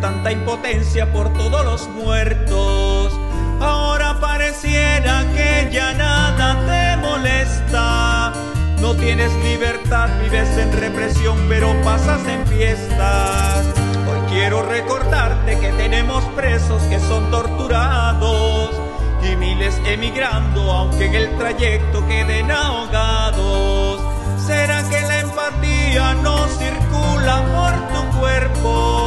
tanta impotencia por todos los muertos. Ahora pareciera que ya nada te molesta. No tienes libertad, vives en represión, pero pasas en fiestas. Hoy quiero recordarte que tenemos presos que son torturados y miles emigrando, aunque en el trayecto queden ahogados. ¿Será que la empatía no circula por tu cuerpo?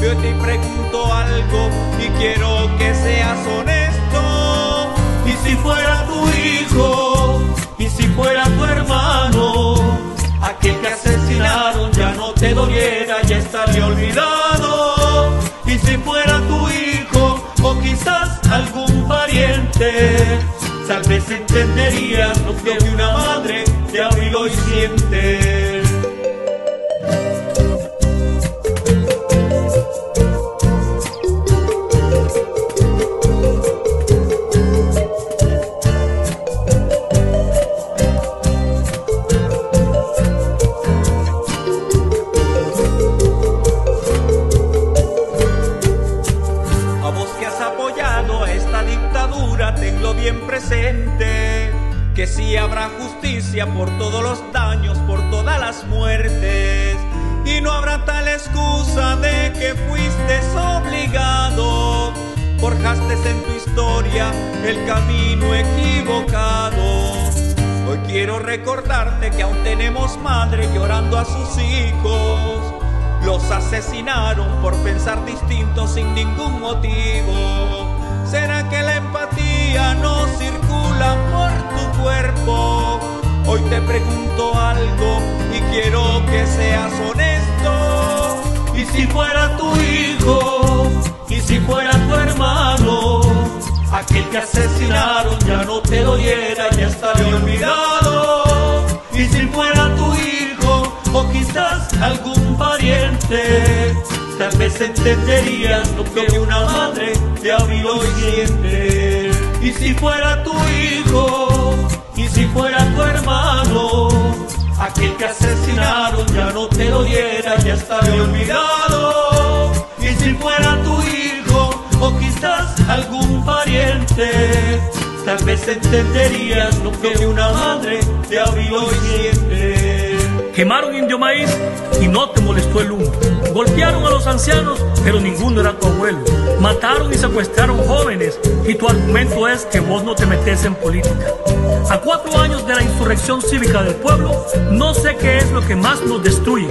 Yo te pregunto algo y quiero que seas honesto. Y si fuera tu hijo, y si fuera tu hermano, aquel que asesinaron ya no te doliera, ya estaría olvidado. Y si fuera tu hijo, o quizás algún pariente, tal vez entenderías lo que una madre te abrió y siente. por todos los daños, por todas las muertes. Y no habrá tal excusa de que fuiste obligado. Forjaste en tu historia el camino equivocado. Hoy quiero recordarte que aún tenemos madre llorando a sus hijos. Los asesinaron por pensar distinto sin ningún motivo. ¿Será que la empatía no circula por tu cuerpo? Hoy te pregunto algo y quiero que seas honesto. Y si fuera tu hijo, y si fuera tu hermano, aquel que asesinaron ya no te lo diera, ya estaría olvidado. Y si fuera tu hijo, o quizás algún pariente, tal vez entenderías lo que una madre De abrió siente. Y si fuera tu hijo, si fuera tu hermano, aquel que asesinaron ya no te lo diera, ya estaría olvidado. Y si fuera tu hijo o quizás algún pariente, tal vez entenderías lo que una madre te abrió y siente. Quemaron indio maíz y no te molestó el humo Golpearon a los ancianos, pero ninguno era tu abuelo. Mataron y secuestraron jóvenes, y tu argumento es que vos no te metes en política. A cuatro años de la insurrección cívica del pueblo, no sé qué es lo que más nos destruye,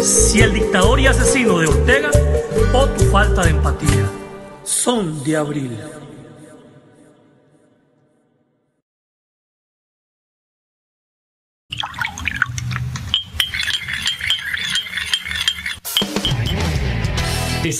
si el dictador y asesino de Ortega o tu falta de empatía. Son de abril.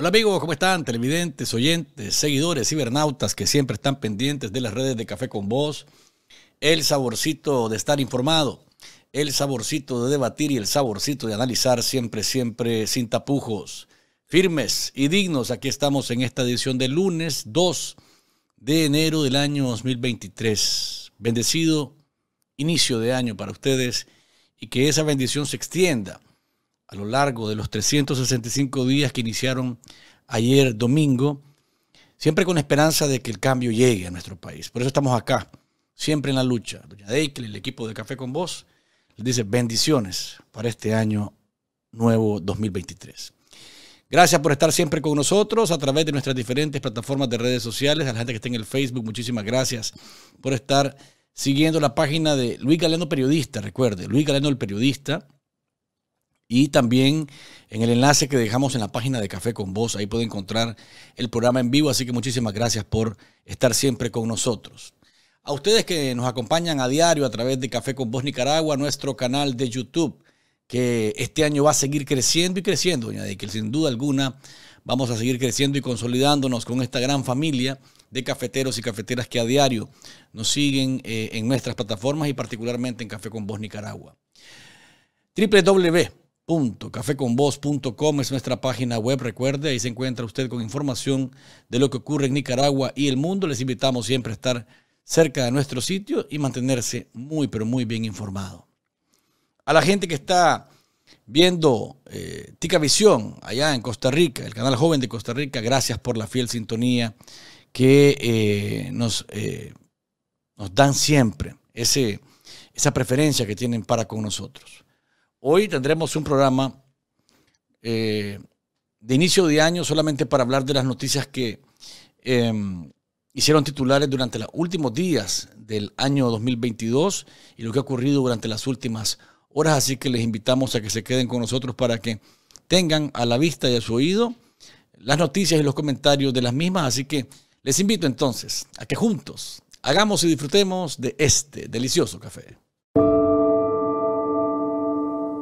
Hola amigos, ¿cómo están? Televidentes, oyentes, seguidores, cibernautas que siempre están pendientes de las redes de Café con Voz. El saborcito de estar informado, el saborcito de debatir y el saborcito de analizar siempre, siempre sin tapujos. Firmes y dignos, aquí estamos en esta edición del lunes 2 de enero del año 2023. Bendecido inicio de año para ustedes y que esa bendición se extienda a lo largo de los 365 días que iniciaron ayer domingo, siempre con esperanza de que el cambio llegue a nuestro país. Por eso estamos acá, siempre en la lucha. Doña Deikel, el equipo de Café con Vos, les dice bendiciones para este año nuevo 2023. Gracias por estar siempre con nosotros a través de nuestras diferentes plataformas de redes sociales. A la gente que está en el Facebook, muchísimas gracias por estar siguiendo la página de Luis Galeno Periodista. Recuerde, Luis Galeno el Periodista y también en el enlace que dejamos en la página de Café con Vos, ahí puede encontrar el programa en vivo, así que muchísimas gracias por estar siempre con nosotros. A ustedes que nos acompañan a diario a través de Café con Vos Nicaragua, nuestro canal de YouTube, que este año va a seguir creciendo y creciendo, doña que sin duda alguna vamos a seguir creciendo y consolidándonos con esta gran familia de cafeteros y cafeteras que a diario nos siguen eh, en nuestras plataformas y particularmente en Café con Vos Nicaragua. www www.cafeconvoz.com es nuestra página web. Recuerde, ahí se encuentra usted con información de lo que ocurre en Nicaragua y el mundo. Les invitamos siempre a estar cerca de nuestro sitio y mantenerse muy, pero muy bien informado. A la gente que está viendo eh, Tica Visión allá en Costa Rica, el canal joven de Costa Rica, gracias por la fiel sintonía que eh, nos, eh, nos dan siempre, ese, esa preferencia que tienen para con nosotros. Hoy tendremos un programa eh, de inicio de año solamente para hablar de las noticias que em, hicieron titulares durante los últimos días del año 2022 y lo que ha ocurrido durante las últimas horas. Así que les invitamos a que se queden con nosotros para que tengan a la vista y a su oído las noticias y los comentarios de las mismas. Así que les invito entonces a que juntos hagamos y disfrutemos de este delicioso café.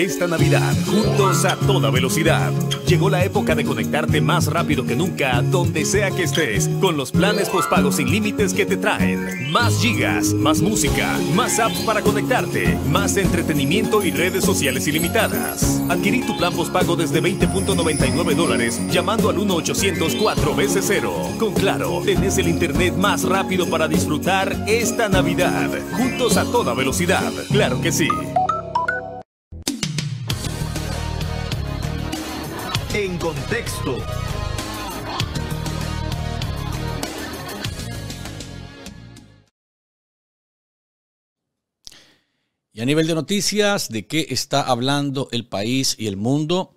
Esta Navidad, juntos a toda velocidad. Llegó la época de conectarte más rápido que nunca, donde sea que estés, con los planes postpagos sin límites que te traen. Más gigas, más música, más apps para conectarte, más entretenimiento y redes sociales ilimitadas. Adquirí tu plan postpago desde 20.99 dólares llamando al 1-800-4 veces 0. Con Claro, tenés el internet más rápido para disfrutar esta Navidad. Juntos a toda velocidad. Claro que sí. En contexto. Y a nivel de noticias, ¿de qué está hablando el país y el mundo?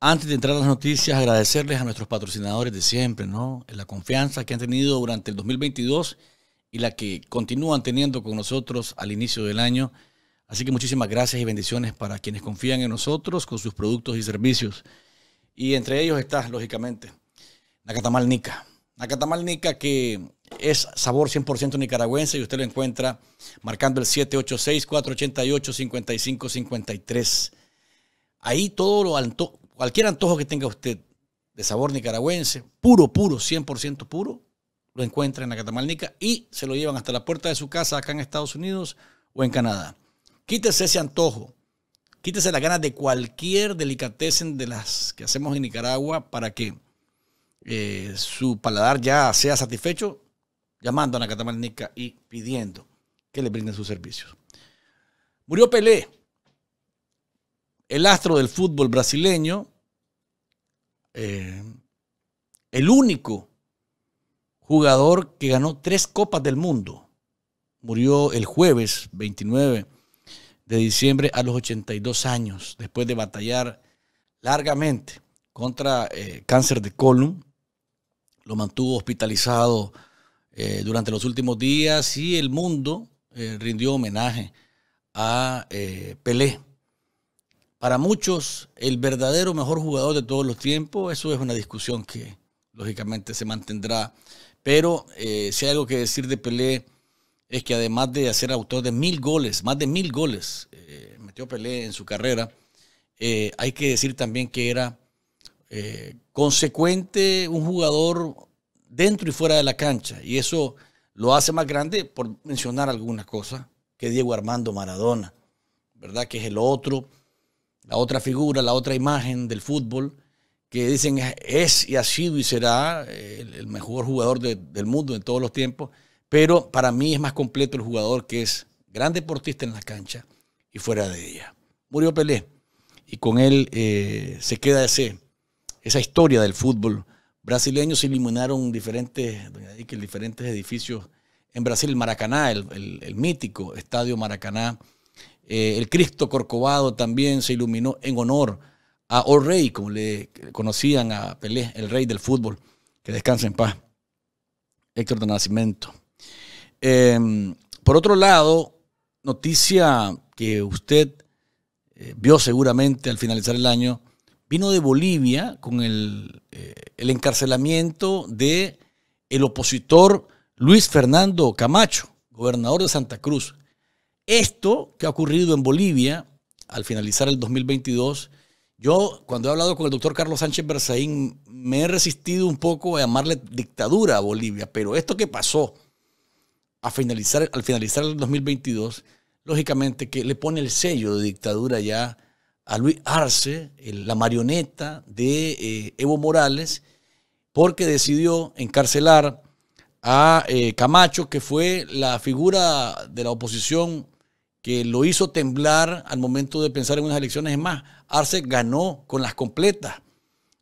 Antes de entrar a las noticias, agradecerles a nuestros patrocinadores de siempre, ¿no? La confianza que han tenido durante el 2022 y la que continúan teniendo con nosotros al inicio del año. Así que muchísimas gracias y bendiciones para quienes confían en nosotros con sus productos y servicios. Y entre ellos está, lógicamente, la catamalnica. La catamalnica que es sabor 100% nicaragüense y usted lo encuentra marcando el 786-488-5553. Ahí todo lo cualquier antojo que tenga usted de sabor nicaragüense, puro, puro, 100% puro, lo encuentra en la catamalnica y se lo llevan hasta la puerta de su casa acá en Estados Unidos o en Canadá. Quítese ese antojo Quítese las ganas de cualquier delicatessen de las que hacemos en Nicaragua para que eh, su paladar ya sea satisfecho, llamando a la Catamaranica y pidiendo que le brinden sus servicios. Murió Pelé, el astro del fútbol brasileño, eh, el único jugador que ganó tres copas del mundo. Murió el jueves 29 de diciembre a los 82 años, después de batallar largamente contra eh, cáncer de colon. Lo mantuvo hospitalizado eh, durante los últimos días y el mundo eh, rindió homenaje a Pelé. Para muchos, el verdadero mejor jugador de todos los tiempos, eso es una discusión que lógicamente se mantendrá. Pero si hay algo que decir de Pelé, es que además de ser autor de mil goles, más de mil goles, eh, metió Pelé en su carrera, eh, hay que decir también que era eh, consecuente un jugador dentro y fuera de la cancha. Y eso lo hace más grande, por mencionar algunas cosas, que Diego Armando Maradona, ¿verdad? Que es el otro, la otra figura, la otra imagen del fútbol, que dicen es y ha sido y será el, mejor jugador del mundo en todos los tiempos pero para mí es más completo el jugador que es gran deportista en la cancha y fuera de ella. Murió Pelé y con él eh, se queda ese, esa historia del fútbol. Brasileños Iluminaron diferentes, diferentes edificios en Brasil, Maracaná, el, el, el mítico estadio Maracaná. Eh, el Cristo Corcovado también se iluminó en honor a O como le conocían a Pelé, el rey del fútbol. Que descanse en paz. Héctor de Nacimiento. Em, por otro lado, noticia que usted eh, vio seguramente al finalizar el año, vino de Bolivia con eh, el, encarcelamiento de el opositor Luis Fernando Camacho, gobernador de Santa Cruz. Esto que ha ocurrido en Bolivia al finalizar el 2022, yo cuando he hablado con el doctor Carlos Sánchez Berzaín me he resistido un poco a llamarle dictadura a Bolivia, pero esto que pasó finalizar, al finalizar el 2022, lógicamente que le pone el sello de dictadura ya a Luis Arce, la marioneta de eh, Evo Morales, porque decidió encarcelar a eh, Camacho, que fue la figura de la oposición que lo hizo temblar al momento de pensar en unas elecciones. más, Arce ganó con las completas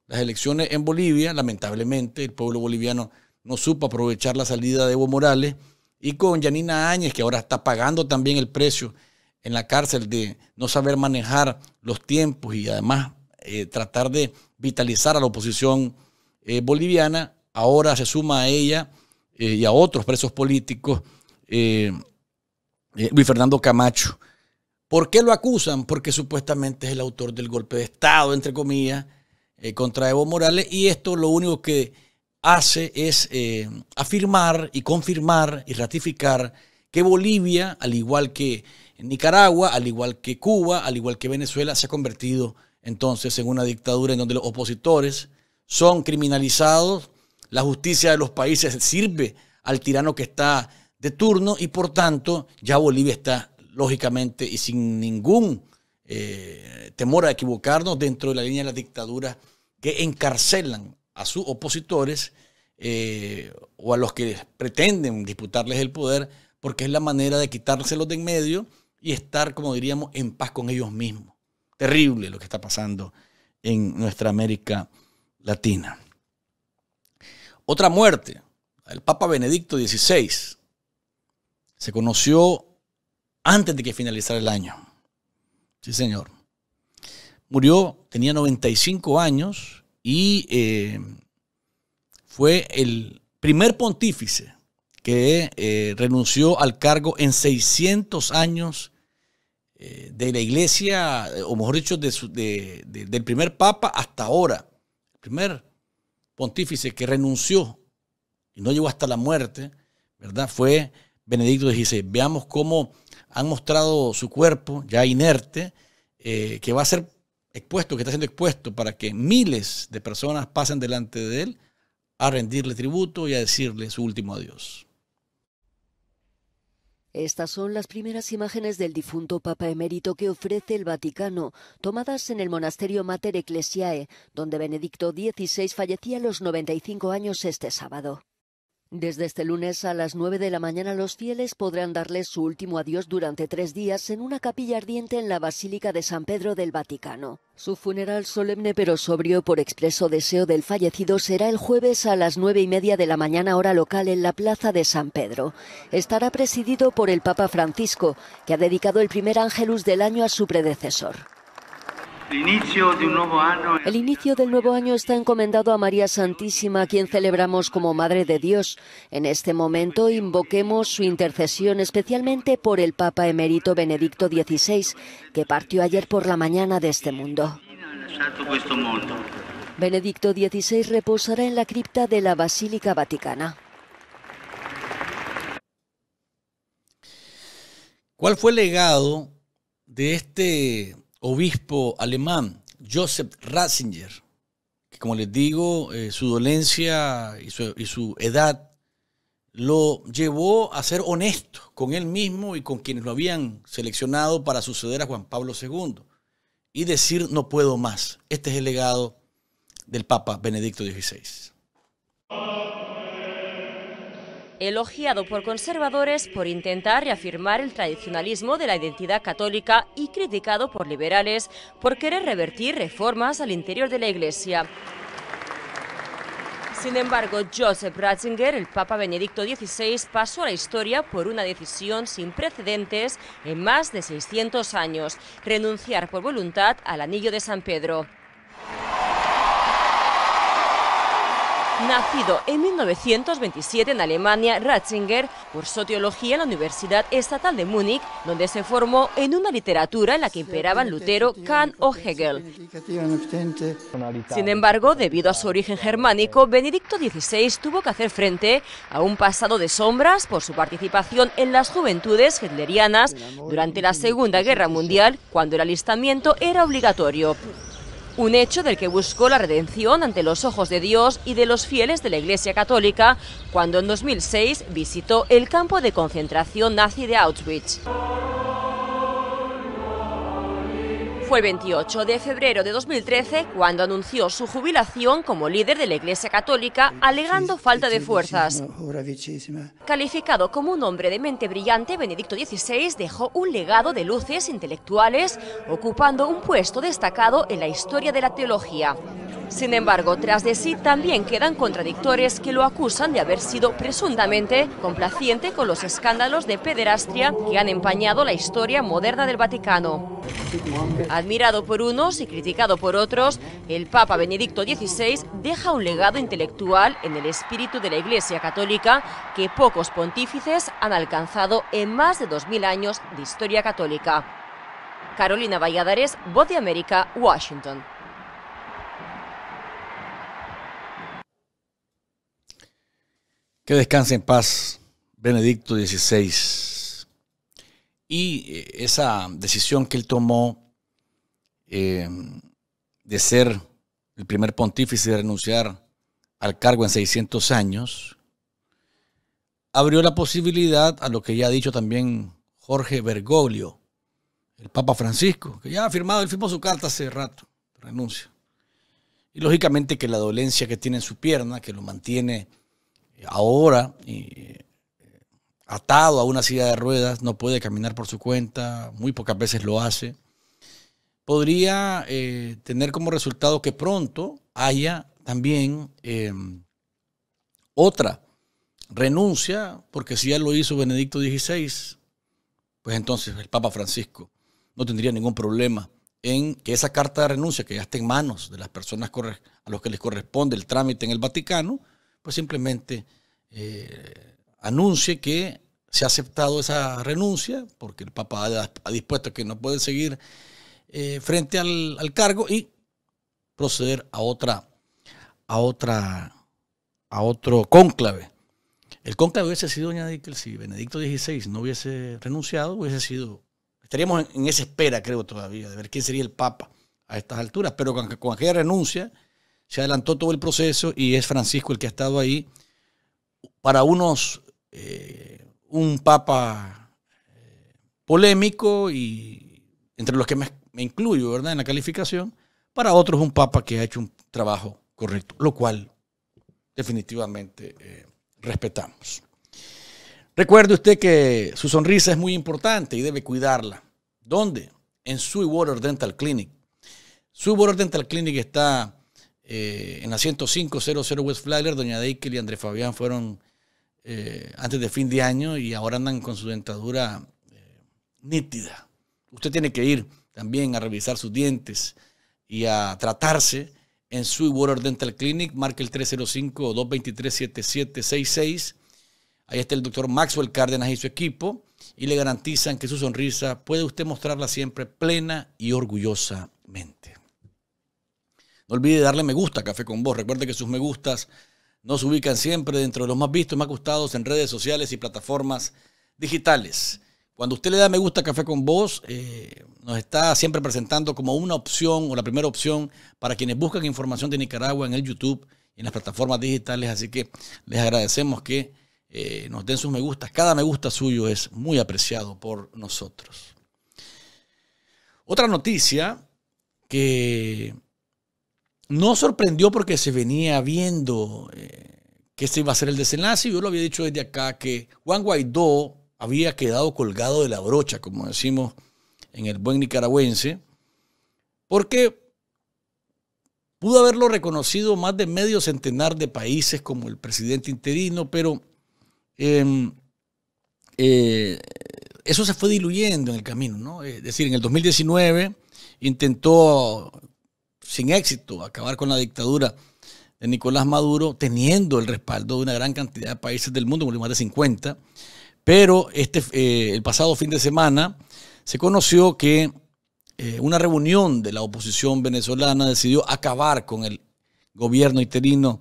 las elecciones en Bolivia. Lamentablemente, el pueblo boliviano no supo aprovechar la salida de Evo Morales. Y con Yanina Áñez, que ahora está pagando también el precio en la cárcel de no saber manejar los tiempos y además eh, tratar de vitalizar a la oposición eh, boliviana, ahora se suma a ella eh, y a otros presos políticos, Luis Fernando Camacho. ¿Por qué lo acusan? Porque supuestamente es el autor del golpe de Estado, entre comillas, contra Evo Morales, y esto lo único que hace es eh, afirmar y confirmar y ratificar que Bolivia, al igual que Nicaragua, al igual que Cuba, al igual que Venezuela, se ha convertido entonces en una dictadura en donde los opositores son criminalizados, la justicia de los países sirve al tirano que está de turno y por tanto ya Bolivia está lógicamente y sin ningún eh, temor a equivocarnos dentro de la línea de la dictadura que encarcelan a sus opositores eh, o a los que pretenden disputarles el poder, porque es la manera de quitárselos de en medio y estar, como diríamos, en paz con ellos mismos. Terrible lo que está pasando en nuestra América Latina. Otra muerte, el Papa Benedicto XVI, se conoció antes de que finalizara el año. Sí, señor. Murió, tenía 95 años, y eh, fue el primer pontífice que eh, renunció al cargo en 600 años eh, de la iglesia, o mejor dicho, del primer papa hasta ahora. El primer pontífice que renunció y no llegó hasta la muerte, ¿verdad? Fue Benedicto XVI. Veamos cómo han mostrado su cuerpo ya inerte, que va a ser expuesto, que está siendo expuesto para que miles de personas pasen delante de él a rendirle tributo y a decirle su último adiós. Estas son las primeras imágenes del difunto Papa emérito que ofrece el Vaticano, tomadas en el monasterio Mater Ecclesiae, donde Benedicto XVI fallecía a los 95 años este sábado. Desde este lunes a las 9 de la mañana los fieles podrán darles su último adiós durante tres días en una capilla ardiente en la Basílica de San Pedro del Vaticano. Su funeral solemne pero sobrio por expreso deseo del fallecido será el jueves a las nueve y media de la mañana hora local en la Plaza de San Pedro. Estará presidido por el Papa Francisco, que ha dedicado el primer ángelus del año a su predecesor. El inicio del nuevo año está encomendado a María Santísima, a quien celebramos como Madre de Dios. En este momento invoquemos su intercesión especialmente por el Papa emérito Benedicto XVI, que partió ayer por la mañana de este mundo. Benedicto XVI reposará en la cripta de la Basílica Vaticana. ¿Cuál fue el legado de este obispo alemán Joseph Ratzinger, que como les digo, eh, su dolencia y su, y su edad lo llevó a ser honesto con él mismo y con quienes lo habían seleccionado para suceder a Juan Pablo II y decir no puedo más. Este es el legado del Papa Benedicto XVI. elogiado por conservadores por intentar reafirmar el tradicionalismo de la identidad católica y criticado por liberales por querer revertir reformas al interior de la Iglesia. Sin embargo, Joseph Ratzinger, el Papa Benedicto XVI, pasó a la historia por una decisión sin precedentes en más de 600 años, renunciar por voluntad al anillo de San Pedro. Nacido en 1927 en Alemania, Ratzinger cursó teología en la Universidad Estatal de Múnich, donde se formó en una literatura en la que imperaban Lutero, Kant o Hegel. Sin embargo, debido a su origen germánico, Benedicto XVI tuvo que hacer frente a un pasado de sombras por su participación en las juventudes hitlerianas durante la Segunda Guerra Mundial, cuando el alistamiento era obligatorio un hecho del que buscó la redención ante los ojos de Dios y de los fieles de la Iglesia Católica cuando en 2006 visitó el campo de concentración nazi de Auschwitz. Fue el 28 de febrero de 2013 cuando anunció su jubilación como líder de la Iglesia Católica alegando falta de fuerzas. Calificado como un hombre de mente brillante, Benedicto XVI dejó un legado de luces intelectuales, ocupando un puesto destacado en la historia de la teología. Sin embargo, tras de sí también quedan contradictores que lo acusan de haber sido presuntamente complaciente con los escándalos de pederastria que han empañado la historia moderna del Vaticano. Admirado por unos y criticado por otros, el Papa Benedicto XVI deja un legado intelectual en el espíritu de la Iglesia Católica que pocos pontífices han alcanzado en más de 2.000 años de historia católica. Carolina Valladares, Voz de América, Washington. Que descanse en paz, Benedicto XVI. Y eh, esa decisión que él tomó eh, de ser el primer pontífice de renunciar al cargo en 600 años, abrió la posibilidad a lo que ya ha dicho también Jorge Bergoglio, el Papa Francisco, que ya ha firmado, él firmó su carta hace rato, renuncia. Y lógicamente que la dolencia que tiene en su pierna, que lo mantiene ahora eh, atado a una silla de ruedas, no puede caminar por su cuenta, muy pocas veces lo hace podría eh, tener como resultado que pronto haya también eh, otra renuncia, porque si ya lo hizo Benedicto XVI, pues entonces el Papa Francisco no tendría ningún problema en que esa carta de renuncia que ya está en manos de las personas a los que les corresponde el trámite en el Vaticano, pues simplemente eh, anuncie que se ha aceptado esa renuncia, porque el Papa ha, dispuesto que no puede seguir eh, frente al, cargo y proceder a otra, a otra, a otro cónclave. El cónclave hubiese sido, doña Dickel, si Benedicto XVI no hubiese renunciado, hubiese sido, estaríamos en, esa espera, creo, todavía, de ver quién sería el Papa a estas alturas, pero con, con aquella renuncia se adelantó todo el proceso y es Francisco el que ha estado ahí. Para unos, eh, un Papa eh, polémico y entre los que más incluyo, ¿verdad?, en la calificación, para otros un papa que ha hecho un trabajo correcto, lo cual definitivamente eh, respetamos. Recuerde usted que su sonrisa es muy importante y debe cuidarla. ¿Dónde? En Sweetwater Dental Clinic. Sweetwater Dental Clinic está eh, en la 10500 West Flagler. Doña Deikel y André Fabián fueron eh, antes de fin de año y ahora andan con su dentadura nítida. Usted tiene que ir también a revisar sus dientes y a tratarse en Sweetwater Dental Clinic. Marque el 305-223-7766. Ahí está el doctor Maxwell Cárdenas y su equipo y le garantizan que su sonrisa puede usted mostrarla siempre plena y orgullosamente. No olvide darle me gusta a Café con Vos. Recuerde que sus me gustas nos ubican siempre dentro de los más vistos, y más gustados en redes sociales y plataformas digitales. Cuando usted le da me gusta a Café con Vos, eh, nos está siempre presentando como una opción o la primera opción para quienes buscan información de Nicaragua en el YouTube y en las plataformas digitales. Así que les agradecemos que eh, nos den sus me gustas. Cada me gusta suyo es muy apreciado por nosotros. Otra noticia que no sorprendió porque se venía viendo eh, que se iba a ser el desenlace. Yo lo había dicho desde acá que Juan Guaidó había quedado colgado de la brocha, como decimos en el buen nicaragüense, porque pudo haberlo reconocido más de medio centenar de países como el presidente interino, pero em, eh, eso se fue diluyendo en el camino, ¿no? Es decir, en el 2019 intentó sin éxito acabar con la dictadura de Nicolás Maduro, teniendo el respaldo de una gran cantidad de países del mundo, más de 50, pero este, eh, el pasado fin de semana se conoció que eh, una reunión de la oposición venezolana decidió acabar con el gobierno interino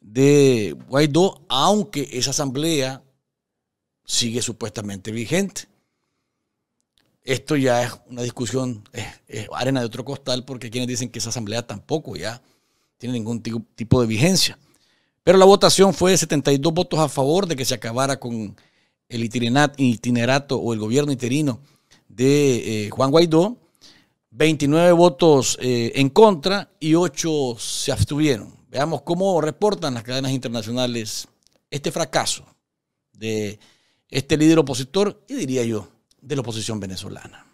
de Guaidó, aunque esa asamblea sigue supuestamente vigente. Esto ya es una discusión, arena de otro costal, porque quienes dicen que esa asamblea tampoco ya tiene ningún tipo de vigencia. Pero la votación fue de 72 votos a favor de que se acabara con el itinerato o el gobierno interino de eh, Juan Guaidó, 29 votos eh, en contra y 8 se abstuvieron. Veamos cómo reportan las cadenas internacionales este fracaso de este líder opositor y diría yo, de la oposición venezolana.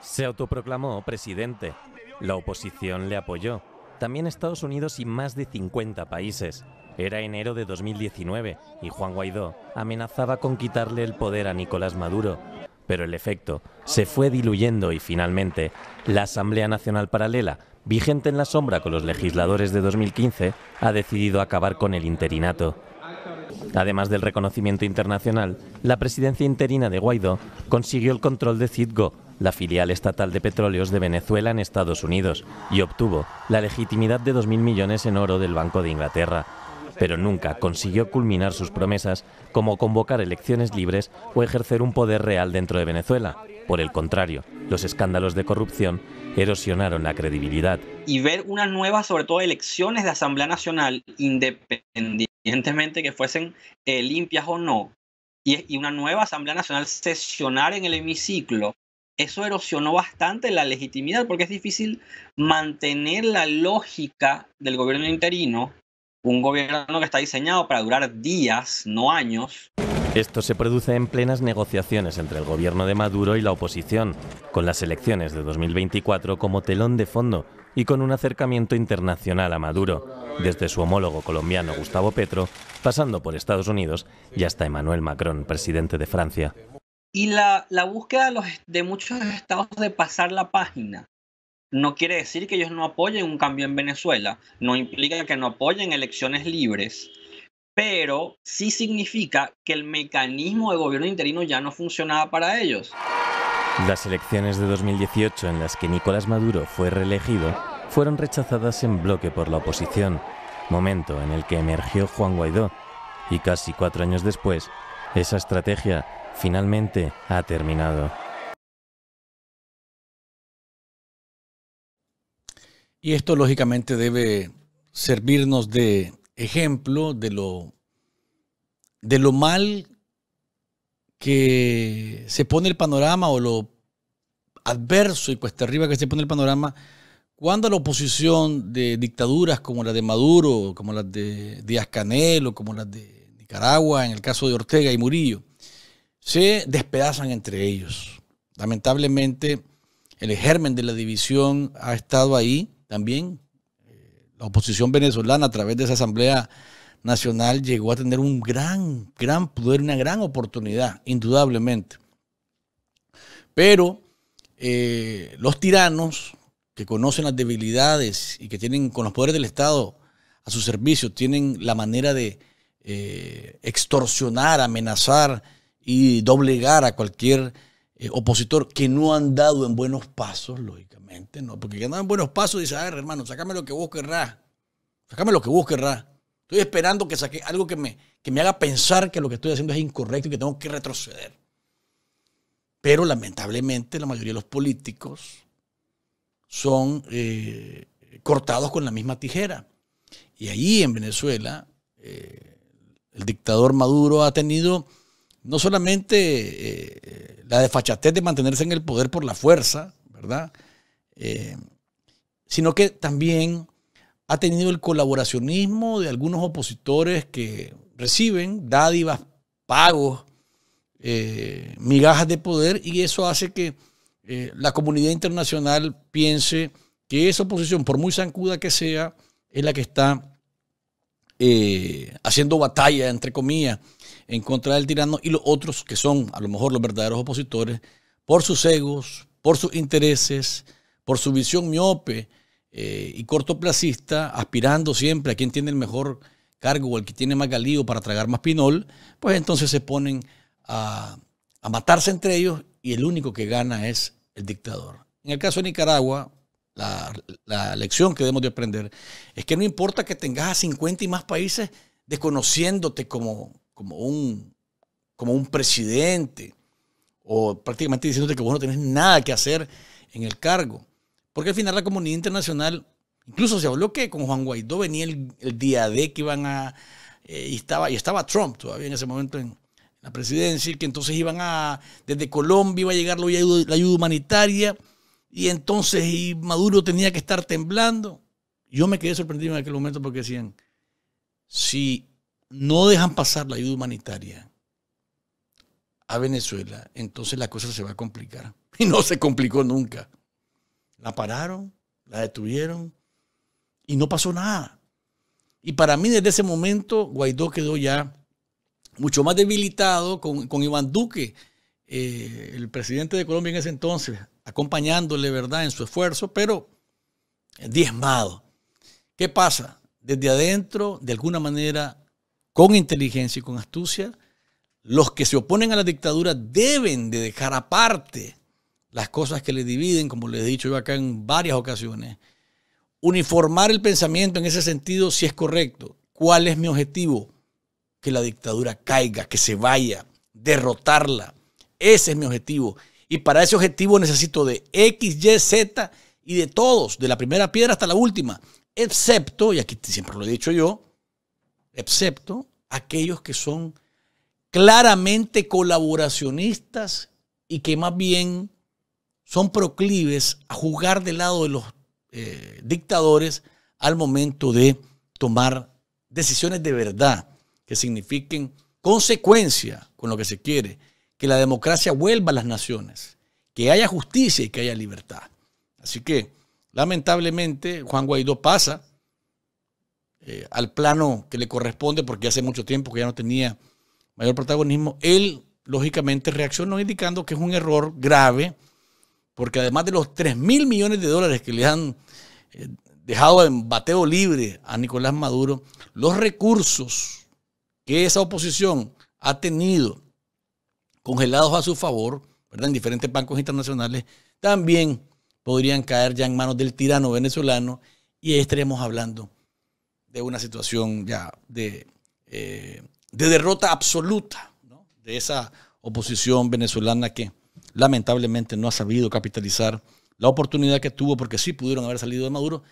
Se autoproclamó presidente. La oposición le apoyó. También Estados Unidos y más de 50 países. Era enero de 2019 y Juan Guaidó amenazaba con quitarle el poder a Nicolás Maduro, pero el efecto se fue diluyendo y finalmente la Asamblea Nacional Paralela, vigente en la sombra con los legisladores de 2015, ha decidido acabar con el interinato. Además del reconocimiento internacional, la presidencia interina de Guaidó consiguió el control de Citgo, la filial estatal de petróleos de Venezuela en Estados Unidos, y obtuvo la legitimidad de 2.000 millones en oro del Banco de Inglaterra pero nunca consiguió culminar sus promesas como convocar elecciones libres o ejercer un poder real dentro de Venezuela. Por el contrario, los escándalos de corrupción erosionaron la credibilidad. Y ver una nueva, sobre todo, elecciones de Asamblea Nacional, independientemente que fuesen eh, limpias o no, y, y una nueva Asamblea Nacional sesionar en el hemiciclo, eso erosionó bastante la legitimidad porque es difícil mantener la lógica del gobierno interino un gobierno que está diseñado para durar días, no años. Esto se produce en plenas negociaciones entre el gobierno de Maduro y la oposición, con las elecciones de 2024 como telón de fondo y con un acercamiento internacional a Maduro, desde su homólogo colombiano Gustavo Petro, pasando por Estados Unidos y hasta Emmanuel Macron, presidente de Francia. Y la, búsqueda de muchos estados de pasar la página, no quiere decir que ellos no apoyen un cambio en Venezuela, no implica que no apoyen elecciones libres, pero sí significa que el mecanismo de gobierno interino ya no funcionaba para ellos. Las elecciones de 2018 en las que Nicolás Maduro fue reelegido fueron rechazadas en bloque por la oposición, momento en el que emergió Juan Guaidó, y casi cuatro años después, esa estrategia finalmente ha terminado. Y esto lógicamente debe servirnos de ejemplo de lo, de lo mal que se pone el panorama o lo adverso y cuesta arriba que se pone el panorama cuando la oposición de dictaduras como la de Maduro, como la de Díaz Canel o como la de Nicaragua, en el caso de Ortega y Murillo, se despedazan entre ellos. Lamentablemente, el germen de la división ha estado ahí también eh, la oposición venezolana a través de esa Asamblea Nacional llegó a tener un gran, gran poder, una gran oportunidad, indudablemente. Pero eh, los tiranos que conocen las debilidades y que tienen con los poderes del Estado a su servicio, tienen la manera de eh, extorsionar, amenazar y doblegar a cualquier opositor que no han dado en buenos pasos, lógicamente no, porque que buenos pasos dice, a ver, hermano, sacame lo que busque. querrás. lo que busque. Estoy esperando que saque algo que me, haga pensar que lo que estoy haciendo es incorrecto y que tengo que retroceder. Pero lamentablemente la mayoría de los políticos son eh, cortados con la misma tijera. Y ahí en Venezuela eh, el dictador Maduro ha tenido no solamente eh, la desfachatez de mantenerse en el poder por la fuerza, ¿verdad? Eh, sino que también ha tenido el colaboracionismo de algunos opositores que reciben dádivas, pagos, eh, migajas de poder, y eso hace que eh, la comunidad internacional piense que esa oposición, por muy zancuda que sea, es la que está haciendo batalla, entre comillas, en contra del tirano y los otros que son a lo mejor los verdaderos opositores, por sus egos, por sus intereses, por su visión miope eh, y cortoplacista, aspirando siempre a quien tiene el mejor cargo o el que tiene más galío para tragar más pinol, pues entonces se ponen a, matarse entre ellos y el único que gana es el dictador. En el caso de Nicaragua, la, lección que debemos de aprender es que no importa que tengas a 50 y más países desconociéndote como, como, un, como un presidente o prácticamente diciéndote que vos no tenés nada que hacer en el cargo. Porque al final la comunidad internacional, incluso se habló que con Juan Guaidó venía el, día de que iban a, eh, y, estaba, y estaba Trump todavía en ese momento en, la presidencia, y que entonces iban a, desde Colombia iba a llegar la ayuda, humanitaria, y entonces y Maduro tenía que estar temblando. Yo me quedé sorprendido en aquel momento porque decían, si no dejan pasar la ayuda humanitaria a Venezuela, entonces la cosa se va a complicar. Y no se complicó nunca. La pararon, la detuvieron y no pasó nada. Y para mí desde ese momento Guaidó quedó ya mucho más debilitado con, Iván Duque, eh, el presidente de Colombia en ese entonces, acompañándole, ¿verdad?, en su esfuerzo, pero diezmado. ¿Qué pasa? Desde adentro, de alguna manera, con inteligencia y con astucia, los que se oponen a la dictadura deben de dejar aparte las cosas que le dividen, como les he dicho yo acá en varias ocasiones. Uniformar el pensamiento en ese sentido si es correcto. ¿Cuál es mi objetivo? Que la dictadura caiga, que se vaya, derrotarla. Ese es mi objetivo. Y para ese objetivo necesito de X, Y, Z y de todos, de la primera piedra hasta la última, excepto, y aquí siempre lo he dicho yo, excepto aquellos que son claramente colaboracionistas y que más bien son proclives a jugar del lado de los eh, dictadores al momento de tomar decisiones de verdad que signifiquen consecuencia con lo que se quiere, que la democracia vuelva a las naciones, que haya justicia y que haya libertad. Así que, lamentablemente, Juan Guaidó pasa eh, al plano que le corresponde porque hace mucho tiempo que ya no tenía mayor protagonismo. Él, lógicamente, reaccionó indicando que es un error grave porque además de los 3 mil millones de dólares que le han eh, dejado en bateo libre a Nicolás Maduro, los recursos que esa oposición ha tenido congelados a su favor, En diferentes bancos internacionales, también podrían caer ya en manos del tirano venezolano y estaremos hablando de una situación ya de, eh, derrota absoluta de esa oposición venezolana que lamentablemente no ha sabido capitalizar la oportunidad que tuvo porque sí pudieron haber salido de Maduro.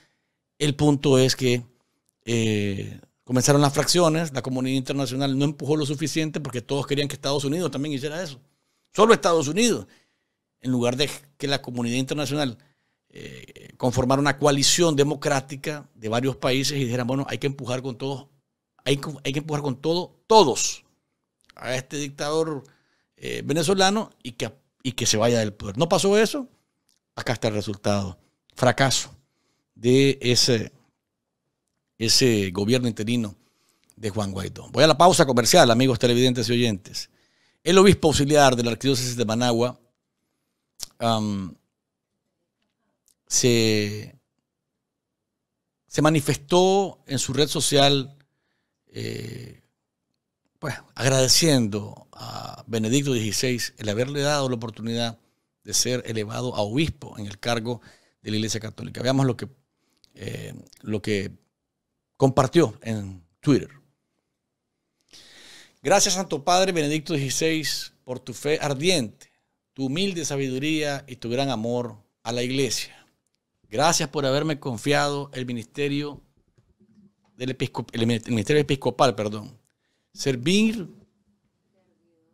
El punto es que eh, comenzaron las fracciones, la comunidad internacional no empujó lo suficiente porque todos querían que Estados Unidos también hiciera eso. Solo Estados Unidos. En lugar de que la comunidad internacional eh, conformara una coalición democrática de varios países y dijeran, bueno, hay que empujar con todos, hay, que empujar con todos, todos, a este dictador eh, venezolano y que y que se vaya del poder. ¿No pasó eso? Acá está el resultado. Fracaso de ese, ese gobierno interino de Juan Guaidó. Voy a la pausa comercial, amigos televidentes y oyentes. El obispo auxiliar de la arquidiócesis de Managua se, se, manifestó en su red social eh, pues agradeciendo a Benedicto XVI el haberle dado la oportunidad de ser elevado a obispo en el cargo de la Iglesia Católica. Veamos lo que, eh, lo que compartió en Twitter. Gracias, Santo Padre Benedicto XVI, por tu fe ardiente, tu humilde sabiduría y tu gran amor a la Iglesia. Gracias por haberme confiado el ministerio del ministerio episcopal, perdón Servir,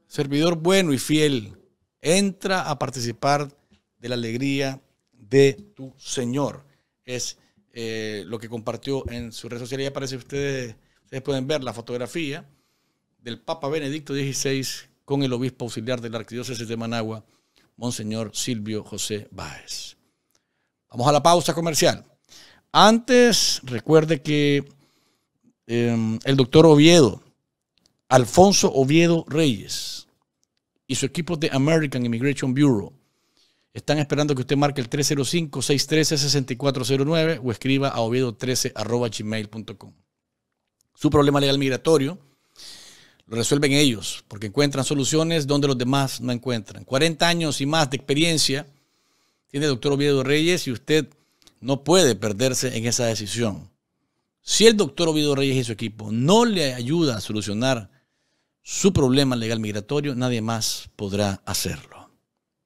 servidor bueno y fiel, entra a participar de la alegría de tu Señor. Es eh, lo que compartió en su red social. Ya aparece ustedes, ustedes pueden ver la fotografía del Papa Benedicto XVI con el obispo auxiliar de la Arquidiócesis de Managua, Monseñor Silvio José Báez. Vamos a la pausa comercial. Antes, recuerde que em, el doctor Oviedo Alfonso Oviedo Reyes y su equipo de American Immigration Bureau están esperando que usted marque el 305-613-6409 o escriba a oviedo13.gmail.com. Su problema legal migratorio lo resuelven ellos porque encuentran soluciones donde los demás no encuentran. 40 años y más de experiencia tiene el doctor Oviedo Reyes y usted no puede perderse en esa decisión. Si el doctor Oviedo Reyes y su equipo no le ayuda a solucionar su problema legal migratorio, nadie más podrá hacerlo.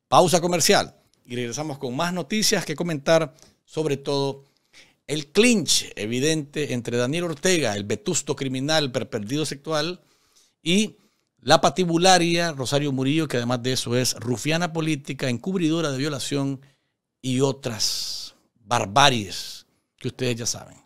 Pausa comercial y regresamos con más noticias que comentar, sobre todo el clinch evidente entre Daniel Ortega, el vetusto criminal perperdido sexual, y la patibularia Rosario Murillo, que además de eso es rufiana política, encubridora de violación y otras barbaries que ustedes ya saben.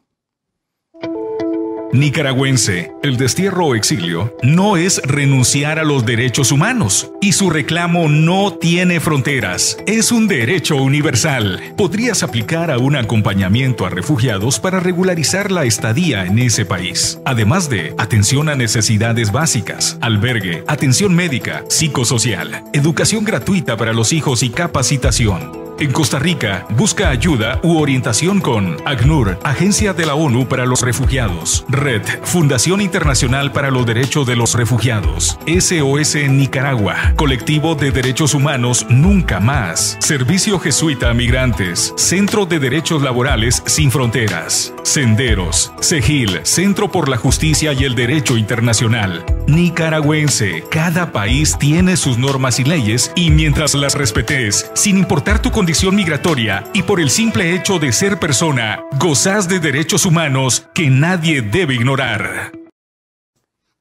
Nicaragüense, el destierro o exilio no es renunciar a los derechos humanos, y su reclamo no tiene fronteras. Es un derecho universal. Podrías aplicar a un acompañamiento a refugiados para regularizar la estadía en ese país. Además de atención a necesidades básicas, albergue, atención médica, psicosocial, educación gratuita para los hijos y capacitación. En Costa Rica, busca ayuda u orientación con ACNUR, Agencia de la ONU para los Refugiados, Red, Fundación Internacional para los Derechos de los Refugiados, SOS Nicaragua, Colectivo de Derechos Humanos Nunca Más. Servicio Jesuita a Migrantes. Centro de Derechos Laborales Sin Fronteras. Senderos. Segil. Centro por la Justicia y el Derecho Internacional. Nicaragüense. Cada país tiene sus normas y leyes y mientras las respetes, sin importar tu condición migratoria y por el simple hecho de ser persona, gozás de derechos humanos que nadie debe ignorar.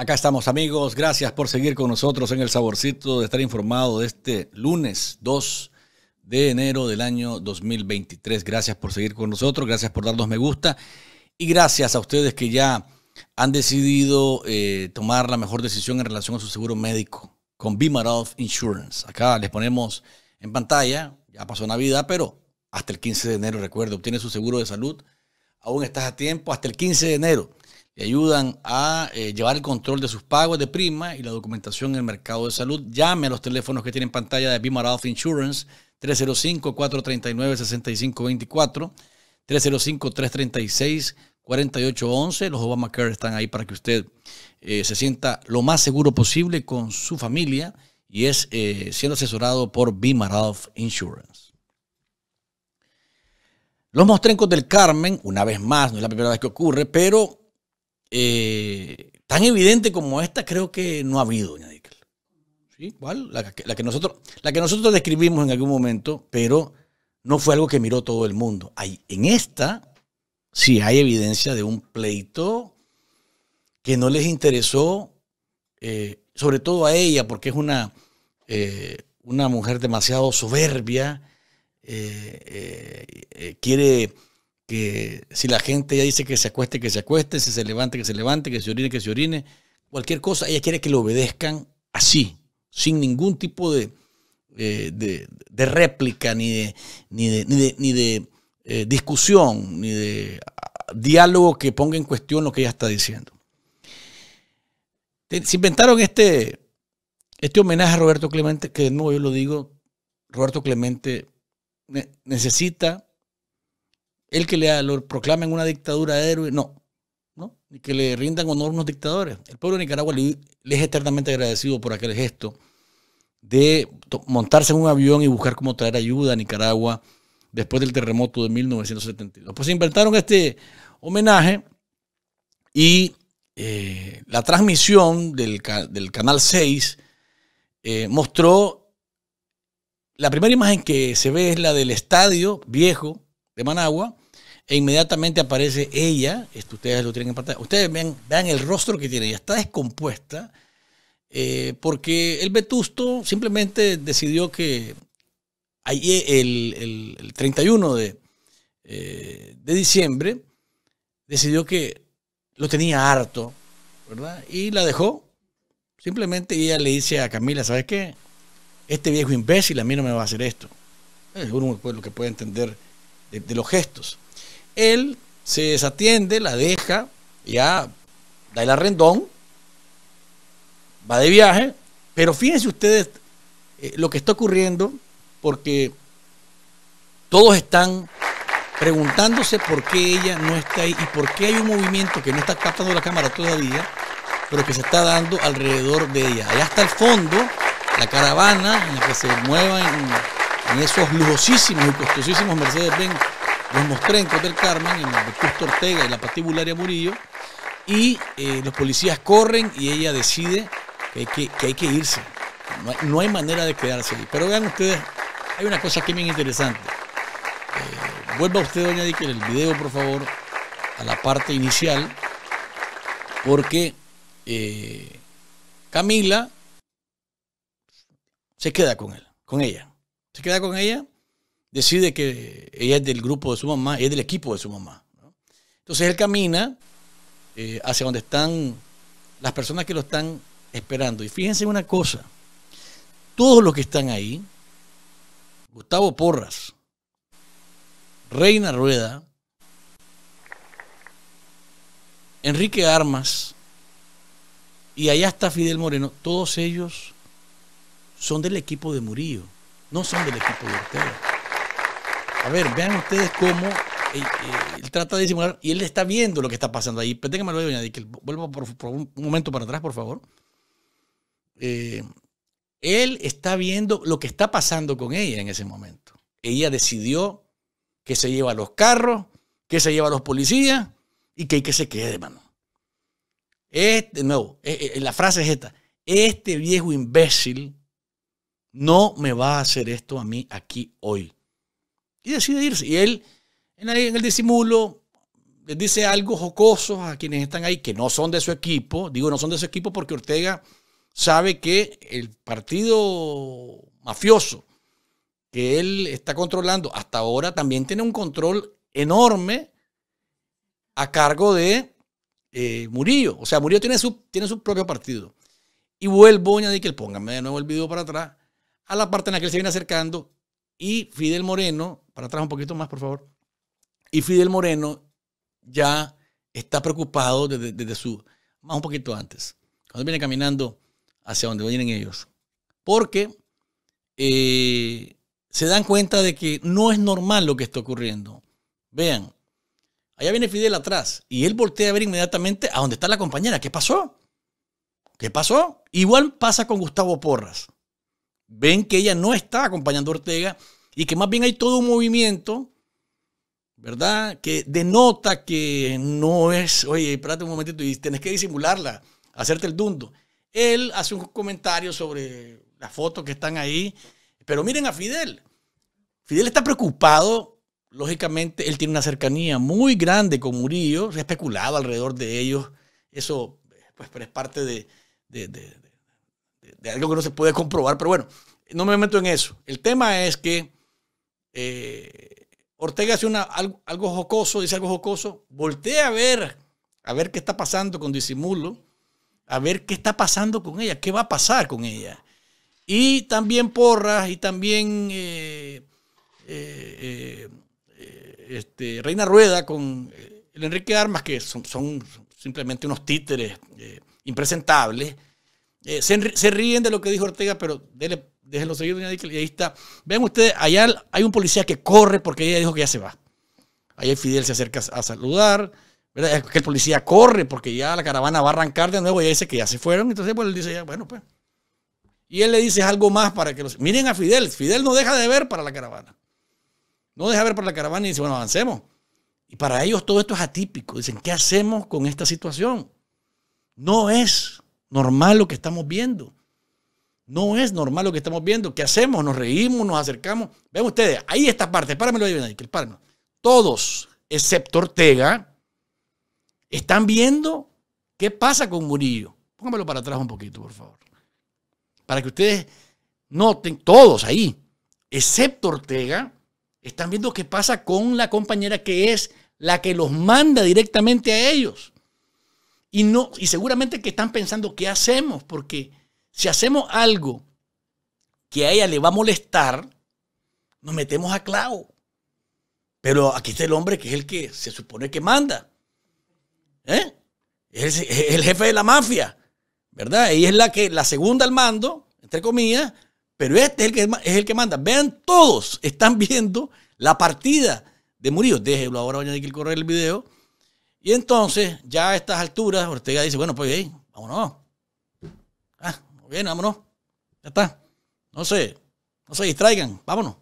Acá estamos amigos, gracias por seguir con nosotros en el saborcito de estar informado de este lunes 2 de enero del año 2023. Gracias por seguir con nosotros, gracias por darnos me gusta y gracias a ustedes que ya han decidido eh, tomar la mejor decisión en relación a su seguro médico con Bimaroff Insurance. Acá les ponemos en pantalla, ya pasó Navidad, pero hasta el 15 de enero, recuerdo obtiene su seguro de salud. Aún estás a tiempo hasta el 15 de enero y ayudan a eh, llevar el control de sus pagos de prima y la documentación en el mercado de salud. Llame a los teléfonos que tienen pantalla de Bimar Insurance 305-439-6524, 305-336-4811. Los Obamacare están ahí para que usted eh, se sienta lo más seguro posible con su familia y es eh, siendo asesorado por Bimar Insurance. Los mostrencos del Carmen, una vez más, no es la primera vez que ocurre, pero eh, tan evidente como esta creo que no ha habido, doña La, que, nosotros, la que nosotros describimos en algún momento, pero no fue algo que miró todo el mundo. Hay, en esta sí hay evidencia de un pleito que no les interesó, eh, sobre todo a ella, porque es una, eh, una mujer demasiado soberbia, quiere que si la gente ya dice que se acueste, que se acueste, si se levante, que se levante, que se orine, que se orine, cualquier cosa, ella quiere que lo obedezcan así, sin ningún tipo de, eh, réplica, ni de, ni de, eh, discusión, ni de ah, diálogo que ponga en cuestión lo que ella está diciendo. Se inventaron este, este homenaje a Roberto Clemente, que de nuevo yo lo digo, Roberto Clemente necesita el que le, lo proclamen una dictadura de héroe, no. ¿no? Y que le rindan honor a unos dictadores. El pueblo de Nicaragua le, es eternamente agradecido por aquel gesto de montarse en un avión y buscar cómo traer ayuda a Nicaragua después del terremoto de 1972. Pues inventaron este homenaje y eh, la transmisión del, Canal 6 eh, mostró, la primera imagen que se ve es la del estadio viejo de Managua, e inmediatamente aparece ella, esto ustedes lo tienen en pantalla, ustedes vean, el rostro que tiene, ella está descompuesta, eh, porque el Vetusto simplemente decidió que el, 31 de, eh, de diciembre, decidió que lo tenía harto, ¿verdad? Y la dejó. Simplemente ella le dice a Camila, ¿sabes qué? Este viejo imbécil a mí no me va a hacer esto. Es uno lo que puede entender de, los gestos. Él se desatiende, la deja, ya da el arrendón, va de viaje, pero fíjense ustedes eh, lo que está ocurriendo, porque todos están preguntándose por qué ella no está ahí y por qué hay un movimiento que no está captando la cámara todavía, pero que se está dando alrededor de ella. Allá está el fondo, la caravana en la que se en en esos lujosísimos y costosísimos Mercedes-Benz. Los mostré en Cotel Carmen, en el de Ortega y la patibularia Murillo. Y eh, los policías corren y ella decide que hay que, irse. No hay, manera de quedarse ahí. Pero vean ustedes, hay una cosa que es bien interesante. Eh, vuelva usted, doña añadir el video, por favor, a la parte inicial, porque eh, Camila se queda con él, con ella. Se queda con ella, decide que ella es del grupo de su mamá, es del equipo de su mamá. Entonces él camina eh, hacia donde están las personas que lo están esperando. Y fíjense una cosa, todos los que están ahí, Gustavo Porras, Reina Rueda, Enrique Armas, y allá está Fidel Moreno, todos ellos son del equipo de Murillo no son del equipo de Ortega. A ver, vean ustedes cómo eh, eh, él, trata de disimular y él está viendo lo que está pasando ahí. me lo doña que vuelvo por, un momento para atrás, por favor. Eh, él está viendo lo que está pasando con ella en ese momento. Ella decidió que se lleva los carros, que se lleva los policías y que hay que se quede, mano. Este, no, la frase es esta. Este viejo imbécil no me va a hacer esto a mí aquí hoy. Y decide irse. Y él, en el disimulo, les dice algo jocoso a quienes están ahí que no son de su equipo. Digo, no son de su equipo porque Ortega sabe que el partido mafioso que él está controlando hasta ahora también tiene un control enorme a cargo de eh, Murillo. O sea, Murillo tiene su, tiene su propio partido. Y vuelvo a añadir que póngame de nuevo el video para atrás a la parte en la que él se viene acercando y Fidel Moreno, para atrás un poquito más, por favor, y Fidel Moreno ya está preocupado desde, su, más un poquito antes, cuando viene caminando hacia donde vienen ellos, porque eh, se dan cuenta de que no es normal lo que está ocurriendo. Vean, allá viene Fidel atrás y él voltea a ver inmediatamente a dónde está la compañera, ¿qué pasó? ¿Qué pasó? Igual pasa con Gustavo Porras ven que ella no está acompañando a Ortega y que más bien hay todo un movimiento, ¿verdad? Que denota que no es, oye, espérate un momentito y tenés que disimularla, hacerte el dundo. Él hace un comentario sobre las fotos que están ahí, pero miren a Fidel. Fidel está preocupado, lógicamente, él tiene una cercanía muy grande con Murillo, se ha especulado alrededor de ellos, eso pues, es parte de de algo que no se puede comprobar, pero bueno, no me meto en eso. El tema es que eh, Ortega hace una, algo, jocoso, dice algo jocoso, voltea a ver, a ver qué está pasando con disimulo, a ver qué está pasando con ella, qué va a pasar con ella. Y también Porras y también eh, eh, este, Reina Rueda con Enrique Armas, que son, son simplemente unos títeres impresentables eh, se, ríen de lo que dijo Ortega, pero déjenlo seguir, doña Dickel, y ahí está. Vean ustedes, allá hay un policía que corre porque ella dijo que ya se va. Ahí Fidel se acerca a saludar. que el policía corre porque ya la caravana va a arrancar de nuevo y dice que ya se fueron. Entonces, él dice, ya, bueno, pues. Y él le dice algo más para que los... Miren a Fidel. Fidel no deja de ver para la caravana. No deja de ver para la caravana y dice, bueno, avancemos. Y para ellos todo esto es atípico. Dicen, ¿qué hacemos con esta situación? No es normal lo que estamos viendo. No es normal lo que estamos viendo. ¿Qué hacemos? Nos reímos, nos acercamos. vean ustedes, ahí esta parte, páramelo ahí, el páramelo. Todos, excepto Ortega, están viendo qué pasa con Murillo. Póngamelo para atrás un poquito, por favor. Para que ustedes noten, todos ahí, excepto Ortega, están viendo qué pasa con la compañera que es la que los manda directamente a ellos. Y, no, y seguramente que están pensando qué hacemos, porque si hacemos algo que a ella le va a molestar, nos metemos a clavo. Pero aquí está el hombre que es el que se supone que manda. ¿Eh? Es, el, jefe de la mafia, ¿verdad? y es la, que, la segunda al mando, entre comillas, pero este es el, que, es el que manda. Vean, todos están viendo la partida de Murillo. Déjelo ahora, voy a correr el video y entonces, ya a estas alturas, Ortega dice, bueno, pues ahí, vámonos. Ah, bien, vámonos. Ya está. No sé, no se distraigan, vámonos.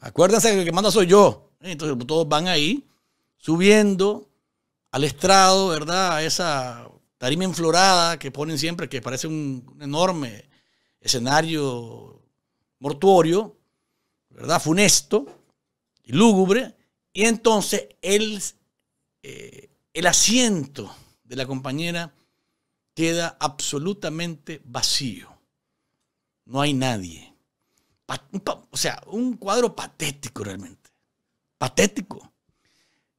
Acuérdense que el que manda soy yo. Entonces pues, todos van ahí, subiendo al estrado, ¿verdad? A esa tarima enflorada que ponen siempre, que parece un enorme escenario mortuorio, ¿verdad? Funesto y lúgubre. Y entonces él eh, el asiento de la compañera queda absolutamente vacío. No hay nadie. o sea, un cuadro patético realmente. Patético.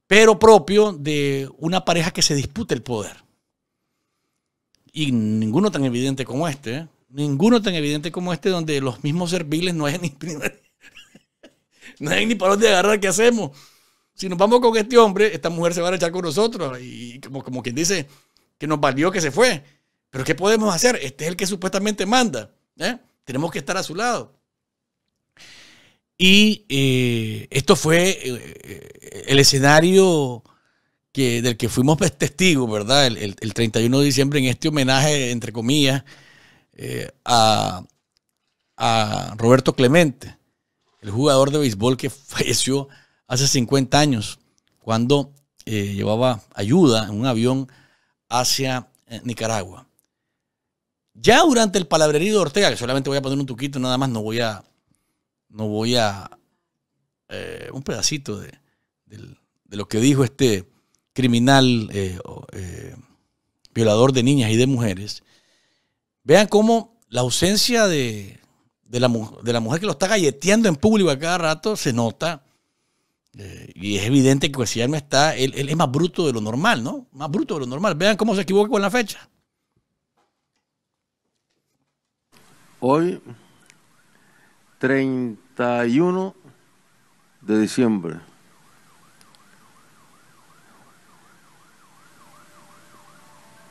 Pero propio de una pareja que se disputa el poder. Y ninguno tan evidente como este. ¿eh? Ninguno tan evidente como este donde los mismos serviles no hay ni, no hay ni para dónde agarrar. ¿Qué hacemos? si nos vamos con este hombre, esta mujer se va a echar con nosotros. Y como, como quien dice, que nos valió que se fue. Pero ¿qué podemos hacer? Este es el que supuestamente manda. ¿eh? Tenemos que estar a su lado. Y eh, esto fue eh, el escenario que, del que fuimos pues, testigos, ¿verdad? El, 31 de diciembre en este homenaje, entre comillas, a, a Roberto Clemente, el jugador de béisbol que falleció hace 50 años, cuando eh, llevaba ayuda en un avión hacia eh, Nicaragua. Ya durante el palabrerío de Ortega, que solamente voy a poner un tuquito, nada más, no voy a. No voy a. Eh, un pedacito de, lo que dijo este criminal violador de niñas y de mujeres. Vean cómo la ausencia de, de la mujer que lo está galleteando en público a cada rato se nota eh, y es evidente que si no está, él, él, es más bruto de lo normal, ¿no? Más bruto de lo normal. Vean cómo se equivoca con la fecha. Hoy, 31 de diciembre.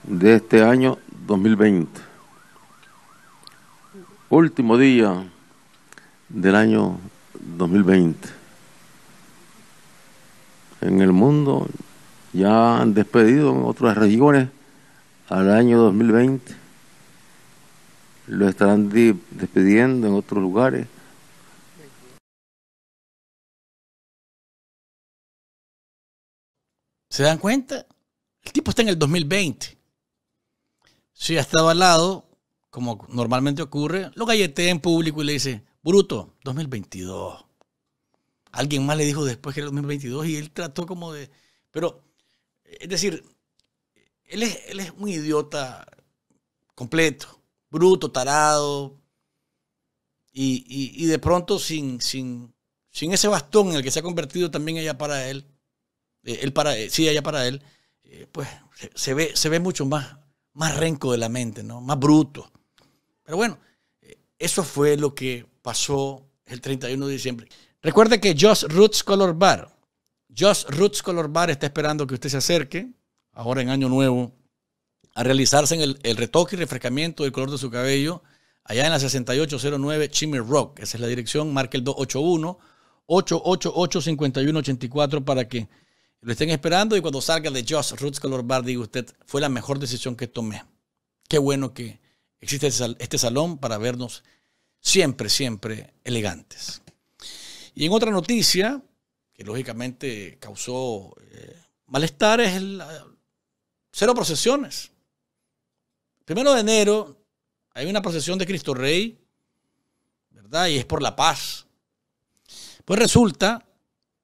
de este año 2020. Último día del año 2020 en el mundo ya han despedido en otras regiones al año 2020. Lo estarán despidiendo en otros lugares. ¿Se dan cuenta? El tipo está en el 2020. Si ha estado al lado, como normalmente ocurre, lo galletea en público y le dice, bruto, 2022. Alguien más le dijo después que era el 2022 y él trató como de... Pero, es decir, él es, él es un idiota completo, bruto, tarado, y, de pronto sin, sin, sin ese bastón en el que se ha convertido también allá para él, eh, él para, eh, sí, allá para él, eh, pues se, ve, se ve mucho más, más renco de la mente, ¿no? Más bruto. Pero bueno, eso fue lo que pasó el 31 de diciembre. Recuerde que Just Roots Color Bar, Just Roots Color Bar está esperando que usted se acerque, ahora en año nuevo, a realizarse el, retoque y refrescamiento del color de su cabello, allá en la 6809 Chimney Rock. Esa es la dirección, marque el 281-888-5184 para que lo estén esperando y cuando salga de Just Roots Color Bar, diga usted, fue la mejor decisión que tomé. Qué bueno que existe este, este salón para vernos siempre, siempre elegantes. Y en otra noticia, que lógicamente causó eh, malestar, es el, cero procesiones. Primero de enero hay una procesión de Cristo Rey, ¿verdad? Y es por la paz. Pues resulta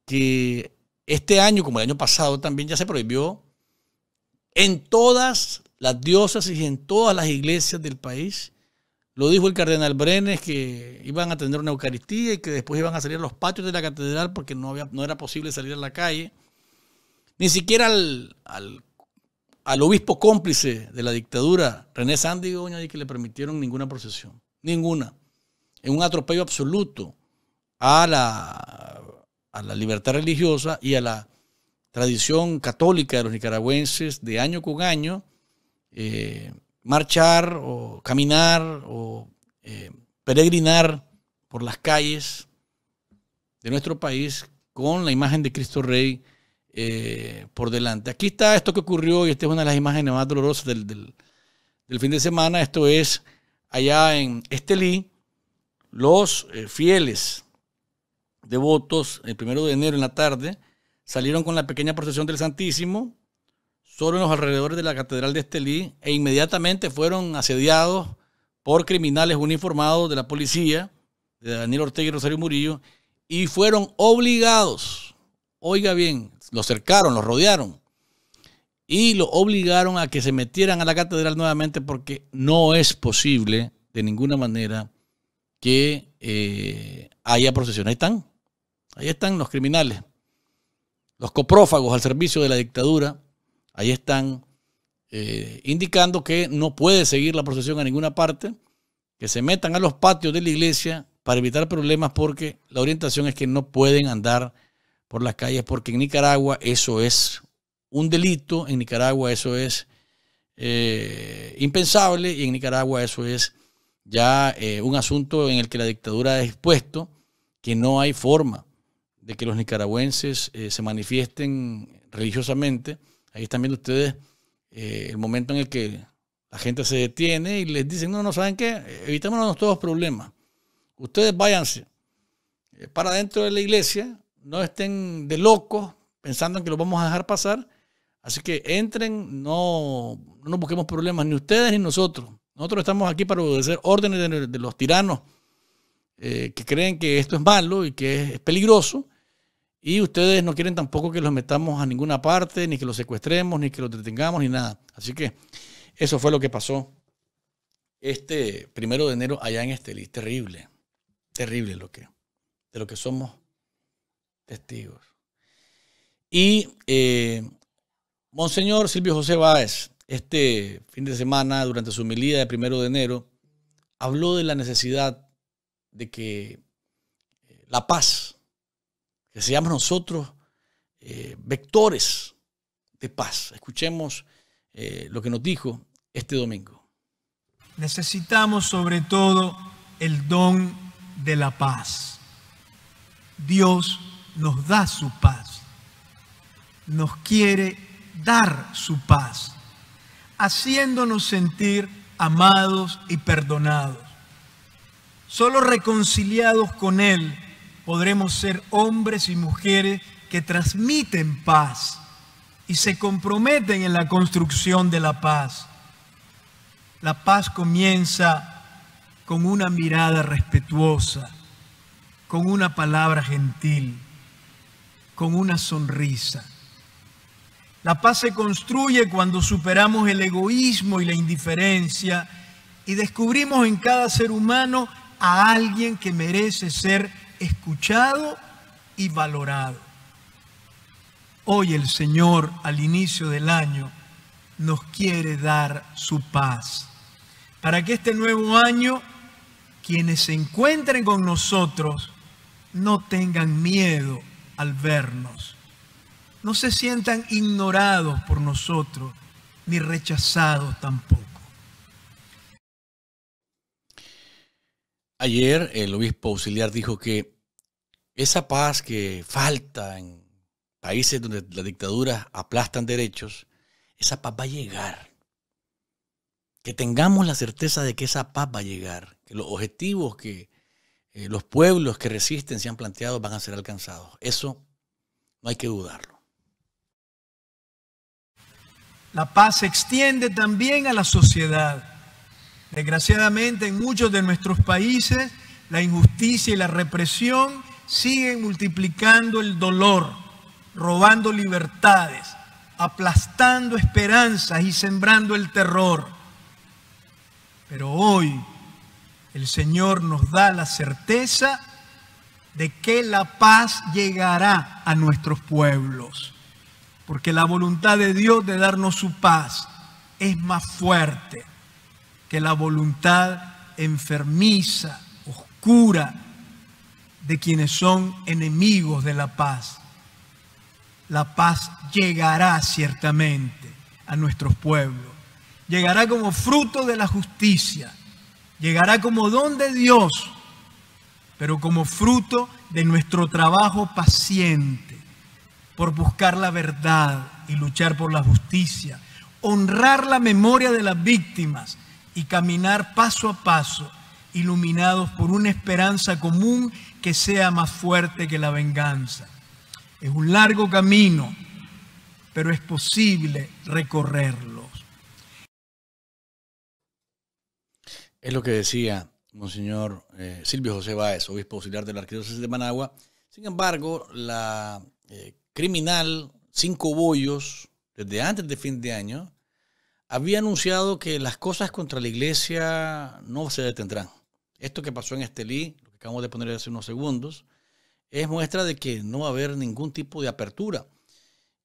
que este año, como el año pasado también, ya se prohibió en todas las diócesis y en todas las iglesias del país lo dijo el cardenal Brenes que iban a tener una Eucaristía y que después iban a salir a los patios de la catedral porque no, había, no era posible salir a la calle. Ni siquiera al, obispo cómplice de la dictadura, René Sandy y que le permitieron ninguna procesión. Ninguna. En un atropello absoluto a la, a la libertad religiosa y a la tradición católica de los nicaragüenses de año con año. Eh, marchar o caminar o eh, peregrinar por las calles de nuestro país con la imagen de Cristo Rey eh, por delante. Aquí está esto que ocurrió y esta es una de las imágenes más dolorosas del, fin de semana. Esto es allá en Estelí, los eh, fieles devotos el primero de enero en la tarde salieron con la pequeña procesión del Santísimo solo los alrededores de la Catedral de Estelí e inmediatamente fueron asediados por criminales uniformados de la policía, de Daniel Ortega y Rosario Murillo, y fueron obligados, oiga bien, los cercaron, los rodearon, y los obligaron a que se metieran a la catedral nuevamente porque no es posible de ninguna manera que eh, haya procesión. Ahí están, ahí están los criminales, los coprófagos al servicio de la dictadura Ahí están eh, indicando que no puede seguir la procesión a ninguna parte, que se metan a los patios de la iglesia para evitar problemas porque la orientación es que no pueden andar por las calles porque en Nicaragua eso es un delito, en Nicaragua eso es eh, impensable y en Nicaragua eso es ya eh, un asunto en el que la dictadura ha expuesto que no hay forma de que los nicaragüenses se manifiesten religiosamente Ahí están ustedes eh, el momento en el que la gente se detiene y les dicen, no, no, ¿saben qué? Evitémonos todos problemas. Ustedes váyanse eh, para dentro de la iglesia, no estén de locos pensando en que los vamos a dejar pasar. Así que entren, no, nos busquemos problemas, ni ustedes ni nosotros. Nosotros estamos aquí para obedecer órdenes de, los tiranos eh, que creen que esto es malo y que es peligroso. Y ustedes no quieren tampoco que los metamos a ninguna parte, ni que los secuestremos, ni que los detengamos, ni nada. Así que eso fue lo que pasó este primero de enero allá en Estelí. Terrible, terrible lo que, de lo que somos testigos. Y eh, Monseñor Silvio José Báez, este fin de semana, durante su humilía de primero de enero, habló de la necesidad de que eh, la paz Deseamos nosotros eh, vectores de paz. Escuchemos eh, lo que nos dijo este domingo. Necesitamos sobre todo el don de la paz. Dios nos da su paz. Nos quiere dar su paz, haciéndonos sentir amados y perdonados. Solo reconciliados con Él podremos ser hombres y mujeres que transmiten paz y se comprometen en la construcción de la paz. La paz comienza con una mirada respetuosa, con una palabra gentil, con una sonrisa. La paz se construye cuando superamos el egoísmo y la indiferencia y descubrimos en cada ser humano a alguien que merece ser escuchado y valorado. Hoy el Señor al inicio del año nos quiere dar su paz. Para que este nuevo año quienes se encuentren con nosotros no tengan miedo al vernos. No se sientan ignorados por nosotros, ni rechazados tampoco. Ayer el obispo auxiliar dijo que esa paz que falta en países donde las dictaduras aplastan derechos, esa paz va a llegar. Que tengamos la certeza de que esa paz va a llegar, que los objetivos que eh, los pueblos que resisten se han planteado van a ser alcanzados. Eso no hay que dudarlo. La paz se extiende también a la sociedad Desgraciadamente en muchos de nuestros países la injusticia y la represión siguen multiplicando el dolor, robando libertades, aplastando esperanzas y sembrando el terror. Pero hoy el Señor nos da la certeza de que la paz llegará a nuestros pueblos, porque la voluntad de Dios de darnos su paz es más fuerte que la voluntad enfermiza, oscura, de quienes son enemigos de la paz. La paz llegará ciertamente a nuestros pueblos. Llegará como fruto de la justicia. Llegará como don de Dios, pero como fruto de nuestro trabajo paciente por buscar la verdad y luchar por la justicia. Honrar la memoria de las víctimas y caminar paso a paso, iluminados por una esperanza común que sea más fuerte que la venganza. Es un largo camino, pero es posible recorrerlo. Es lo que decía Monseñor eh, Silvio José Báez, obispo auxiliar de la Arquidiócesis de Managua. Sin embargo, la eh, criminal Cinco Bollos, desde antes de fin de año, había anunciado que las cosas contra la iglesia no se detendrán. Esto que pasó en Estelí, lo que acabamos de poner hace unos segundos, es muestra de que no va a haber ningún tipo de apertura.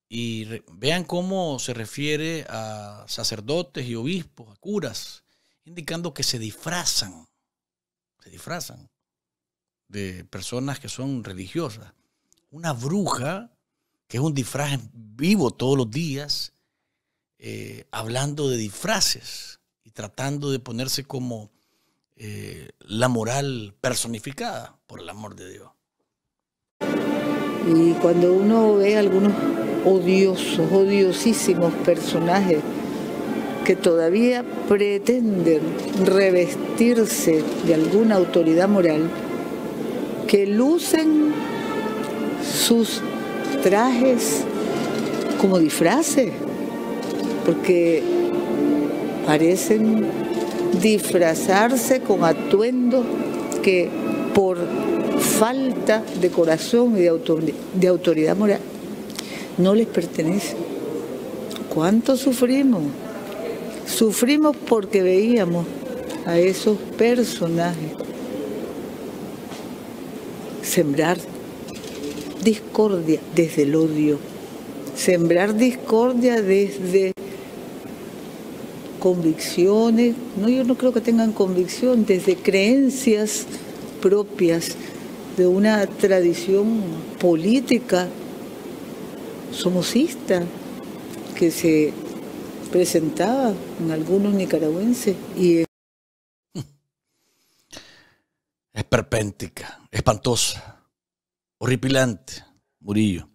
Y vean cómo se refiere a sacerdotes y obispos, a curas, indicando que se disfrazan, se disfrazan de personas que son religiosas. Una bruja, que es un disfraz vivo todos los días, eh, hablando de disfraces y tratando de ponerse como eh, la moral personificada, por el amor de Dios. Y cuando uno ve algunos odiosos, odiosísimos personajes que todavía pretenden revestirse de alguna autoridad moral, que lucen sus trajes como disfraces porque parecen disfrazarse con atuendos que por falta de corazón y de, de autoridad moral no les pertenece. ¿Cuánto sufrimos? Sufrimos porque veíamos a esos personajes sembrar discordia desde el odio, sembrar discordia desde convicciones, no, yo no creo que tengan convicción, desde creencias propias de una tradición política somocista que se presentaba en algunos nicaragüenses y es perpéntica, espantosa, horripilante, Murillo.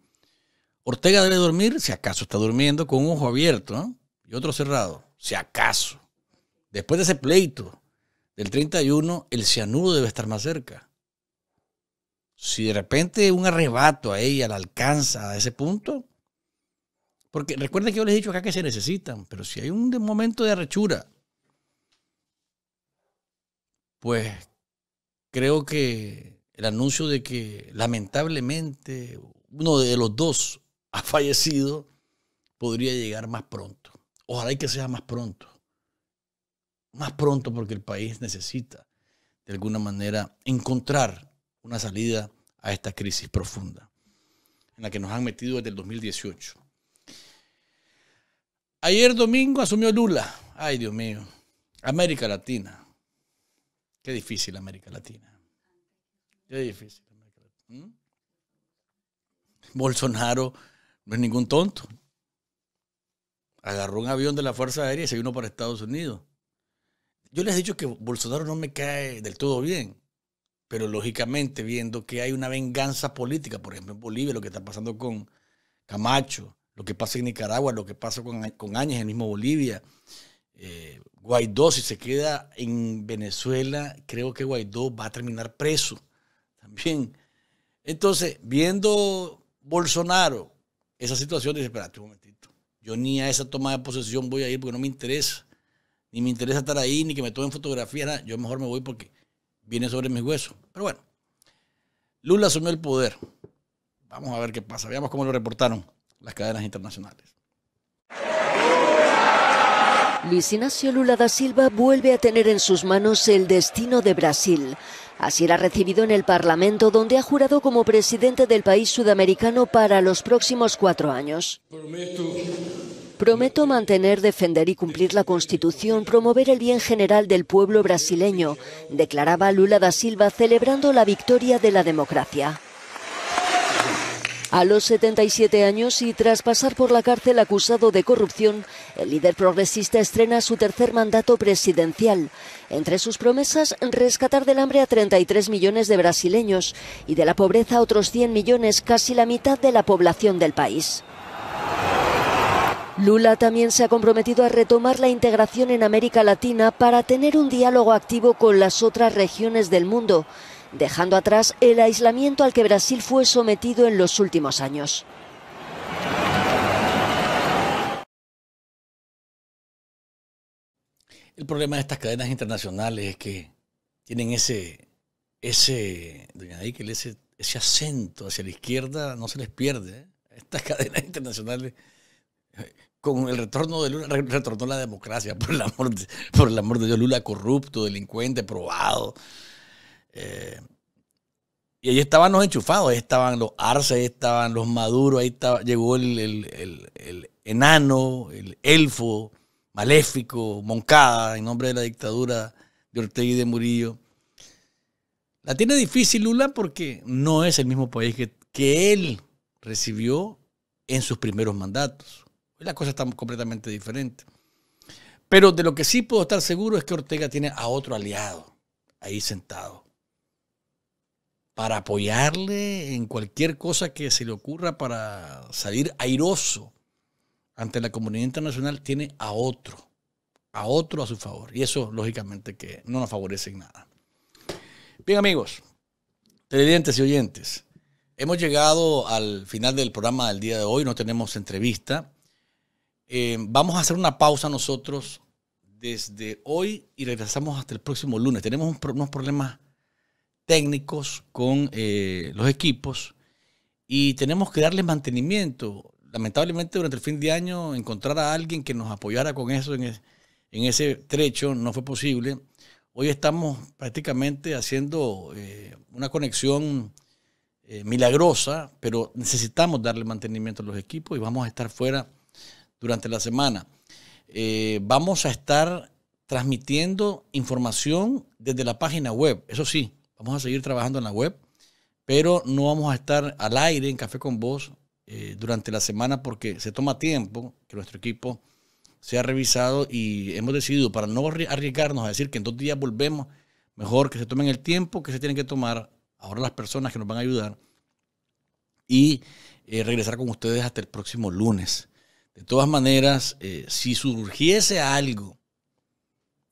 Ortega debe dormir, si acaso está durmiendo, con un ojo abierto y otro cerrado si acaso. Después de ese pleito del 31, el cianuro debe estar más cerca. Si de repente un arrebato a ella la alcanza a ese punto, porque recuerden que yo les he dicho acá que se necesitan, pero si hay un momento de arrechura, pues creo que el anuncio de que lamentablemente uno de los dos ha fallecido podría llegar más pronto. Ojalá y que sea más pronto. Más pronto porque el país necesita, de alguna manera, encontrar una salida a esta crisis profunda en la que nos han metido desde el 2018. Ayer domingo asumió Lula. Ay, Dios mío. América Latina. Qué difícil América Latina. Qué difícil América Latina. ¿Mm? Bolsonaro no es ningún tonto agarró un avión de la Fuerza Aérea y se vino para Estados Unidos. Yo les he dicho que Bolsonaro no me cae del todo bien, pero lógicamente viendo que hay una venganza política, por ejemplo en Bolivia, lo que está pasando con Camacho, lo que pasa en Nicaragua, lo que pasa con, con Áñez, el mismo Bolivia, eh, Guaidó, si se queda en Venezuela, creo que Guaidó va a terminar preso también. Entonces, viendo Bolsonaro, esa situación, dice, espérate un momento yo ni a esa toma de posesión voy a ir porque no me interesa. Ni me interesa estar ahí, ni que me tomen fotografías Yo mejor me voy porque viene sobre mis huesos. Pero bueno, Lula asumió el poder. Vamos a ver qué pasa. Veamos cómo lo reportaron las cadenas internacionales. Luis Ignacio Lula da Silva vuelve a tener en sus manos el destino de Brasil. Así ha recibido en el Parlamento, donde ha jurado como presidente del país sudamericano para los próximos cuatro años. Prometo mantener, defender y cumplir la Constitución, promover el bien general del pueblo brasileño, declaraba Lula da Silva celebrando la victoria de la democracia. A los 77 años y tras pasar por la cárcel acusado de corrupción, el líder progresista estrena su tercer mandato presidencial. Entre sus promesas, rescatar del hambre a 33 millones de brasileños y de la pobreza a otros 100 millones, casi la mitad de la población del país. Lula también se ha comprometido a retomar la integración en América Latina para tener un diálogo activo con las otras regiones del mundo dejando atrás el aislamiento al que Brasil fue sometido en los últimos años. El problema de estas cadenas internacionales es que tienen ese, ese, doña ese, ese acento hacia la izquierda, no se les pierde. ¿eh? Estas cadenas internacionales, con el retorno de Lula, retornó la democracia, por el amor por el amor de Dios, Lula corrupto, delincuente, probado. Eh, y ahí estaban los enchufados, ahí estaban los arces, ahí estaban los maduros, ahí estaba, llegó el, enano, el elfo, maléfico, Moncada, en nombre de la dictadura de Ortega y de Murillo. La tiene difícil Lula porque no es el mismo país que, que él recibió en sus primeros mandatos. La cosa está completamente diferente. Pero de lo que sí puedo estar seguro es que Ortega tiene a otro aliado ahí sentado para apoyarle en cualquier cosa que se le ocurra para salir airoso ante la comunidad internacional, tiene a otro, a otro a su favor. Y eso, lógicamente, que no nos favorece en nada. Bien, amigos, televidentes y oyentes, hemos llegado al final del programa del día de hoy, no tenemos entrevista. Eh, vamos a hacer una pausa nosotros desde hoy y regresamos hasta el próximo lunes. Tenemos unos problemas técnicos con eh, los equipos y tenemos que darles mantenimiento. Lamentablemente durante el fin de año encontrar a alguien que nos apoyara con eso en, ese trecho no fue posible. Hoy estamos prácticamente haciendo eh, una conexión eh, milagrosa, pero necesitamos darle mantenimiento a los equipos y vamos a estar fuera durante la semana. vamos a estar transmitiendo información desde la página web, eso sí, Vamos a seguir trabajando en la web, pero no vamos a estar al aire en Café con Vos eh, durante la semana porque se toma tiempo que nuestro equipo sea revisado y hemos decidido, para no arriesgarnos a decir que en dos días volvemos, mejor que se tomen el tiempo que se tienen que tomar ahora las personas que nos van a ayudar y eh, regresar con ustedes hasta el próximo lunes. De todas maneras, eh, si surgiese algo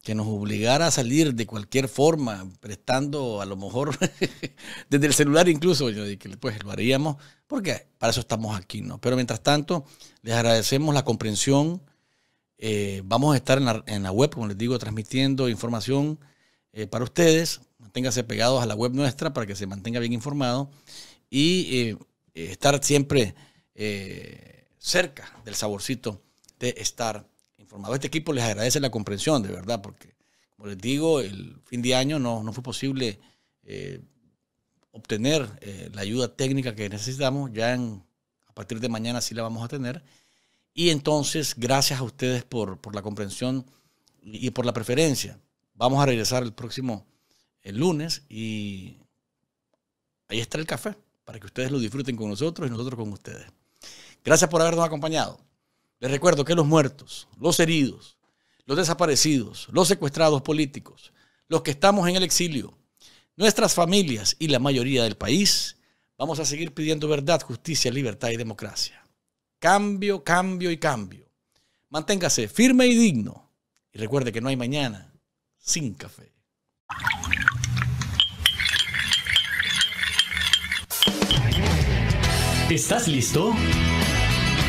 que nos obligara a salir de cualquier forma, prestando a lo mejor desde el celular incluso, yo pues lo haríamos, porque para eso estamos aquí, ¿no? Pero mientras tanto, les agradecemos la comprensión. Eh, vamos a estar en la, web, como les digo, transmitiendo información eh, para ustedes. Manténgase pegados a la web nuestra para que se mantenga bien informado y eh, estar siempre cerca del saborcito de estar este equipo les agradece la comprensión, de verdad, porque, como les digo, el fin de año no, no fue posible eh, obtener eh, la ayuda técnica que necesitamos. Ya en, a partir de mañana sí la vamos a tener. Y entonces, gracias a ustedes por, por la comprensión y por la preferencia. Vamos a regresar el próximo el lunes y ahí está el café para que ustedes lo disfruten con nosotros y nosotros con ustedes. Gracias por habernos acompañado. Les recuerdo que los muertos, los heridos, los desaparecidos, los secuestrados políticos, los que estamos en el exilio, nuestras familias y la mayoría del país, vamos a seguir pidiendo verdad, justicia, libertad y democracia. Cambio, cambio y cambio. Manténgase firme y digno. Y recuerde que no hay mañana sin café. ¿Estás listo?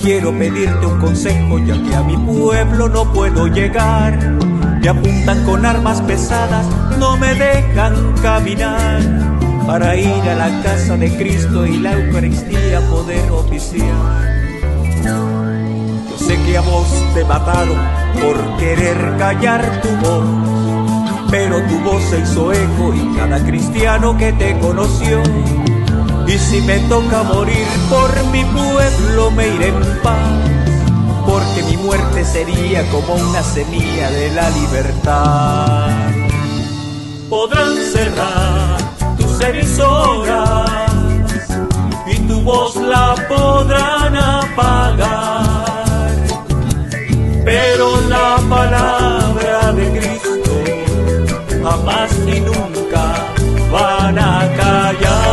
Quiero pedirte un consejo ya que a mi pueblo no puedo llegar. Me apuntan con armas pesadas, no me dejan caminar. Para ir a la casa de Cristo y la Eucaristía poder oficiar. Yo sé que a vos te mataron por querer callar tu voz pero tu voz se hizo eco y cada cristiano que te conoció y si me toca morir por mi pueblo me iré en paz, porque mi muerte sería como una semilla de la libertad. Podrán cerrar tus emisoras y tu voz la podrán apagar, pero la palabra de Cristo jamás ni nunca van a callar.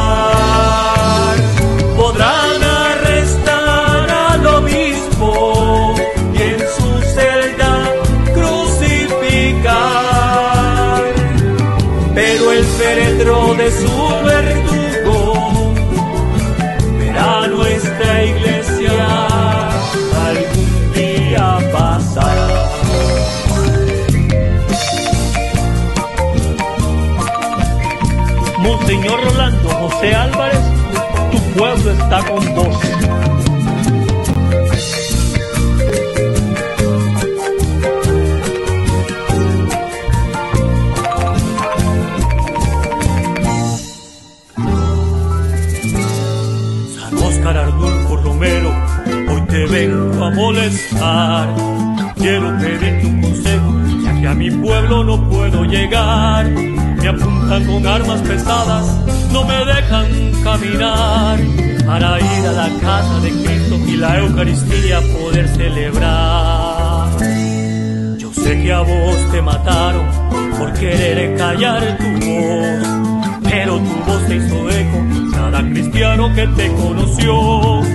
Quiero pedirte un consejo, ya que a mi pueblo no puedo llegar. Me apuntan con armas pesadas, no me dejan caminar para ir a la casa de Cristo y la Eucaristía poder celebrar. Yo sé que a vos te mataron por querer callar tu voz, pero tu voz te hizo eco cada cristiano que te conoció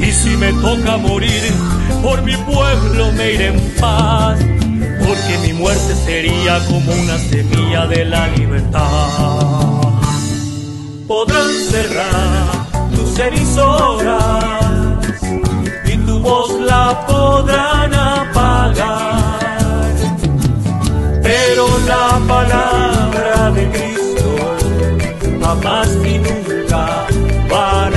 y si me toca morir, por mi pueblo me iré en paz, porque mi muerte sería como una semilla de la libertad. Podrán cerrar tus emisoras y tu voz la podrán apagar, pero la palabra de Cristo jamás y nunca va.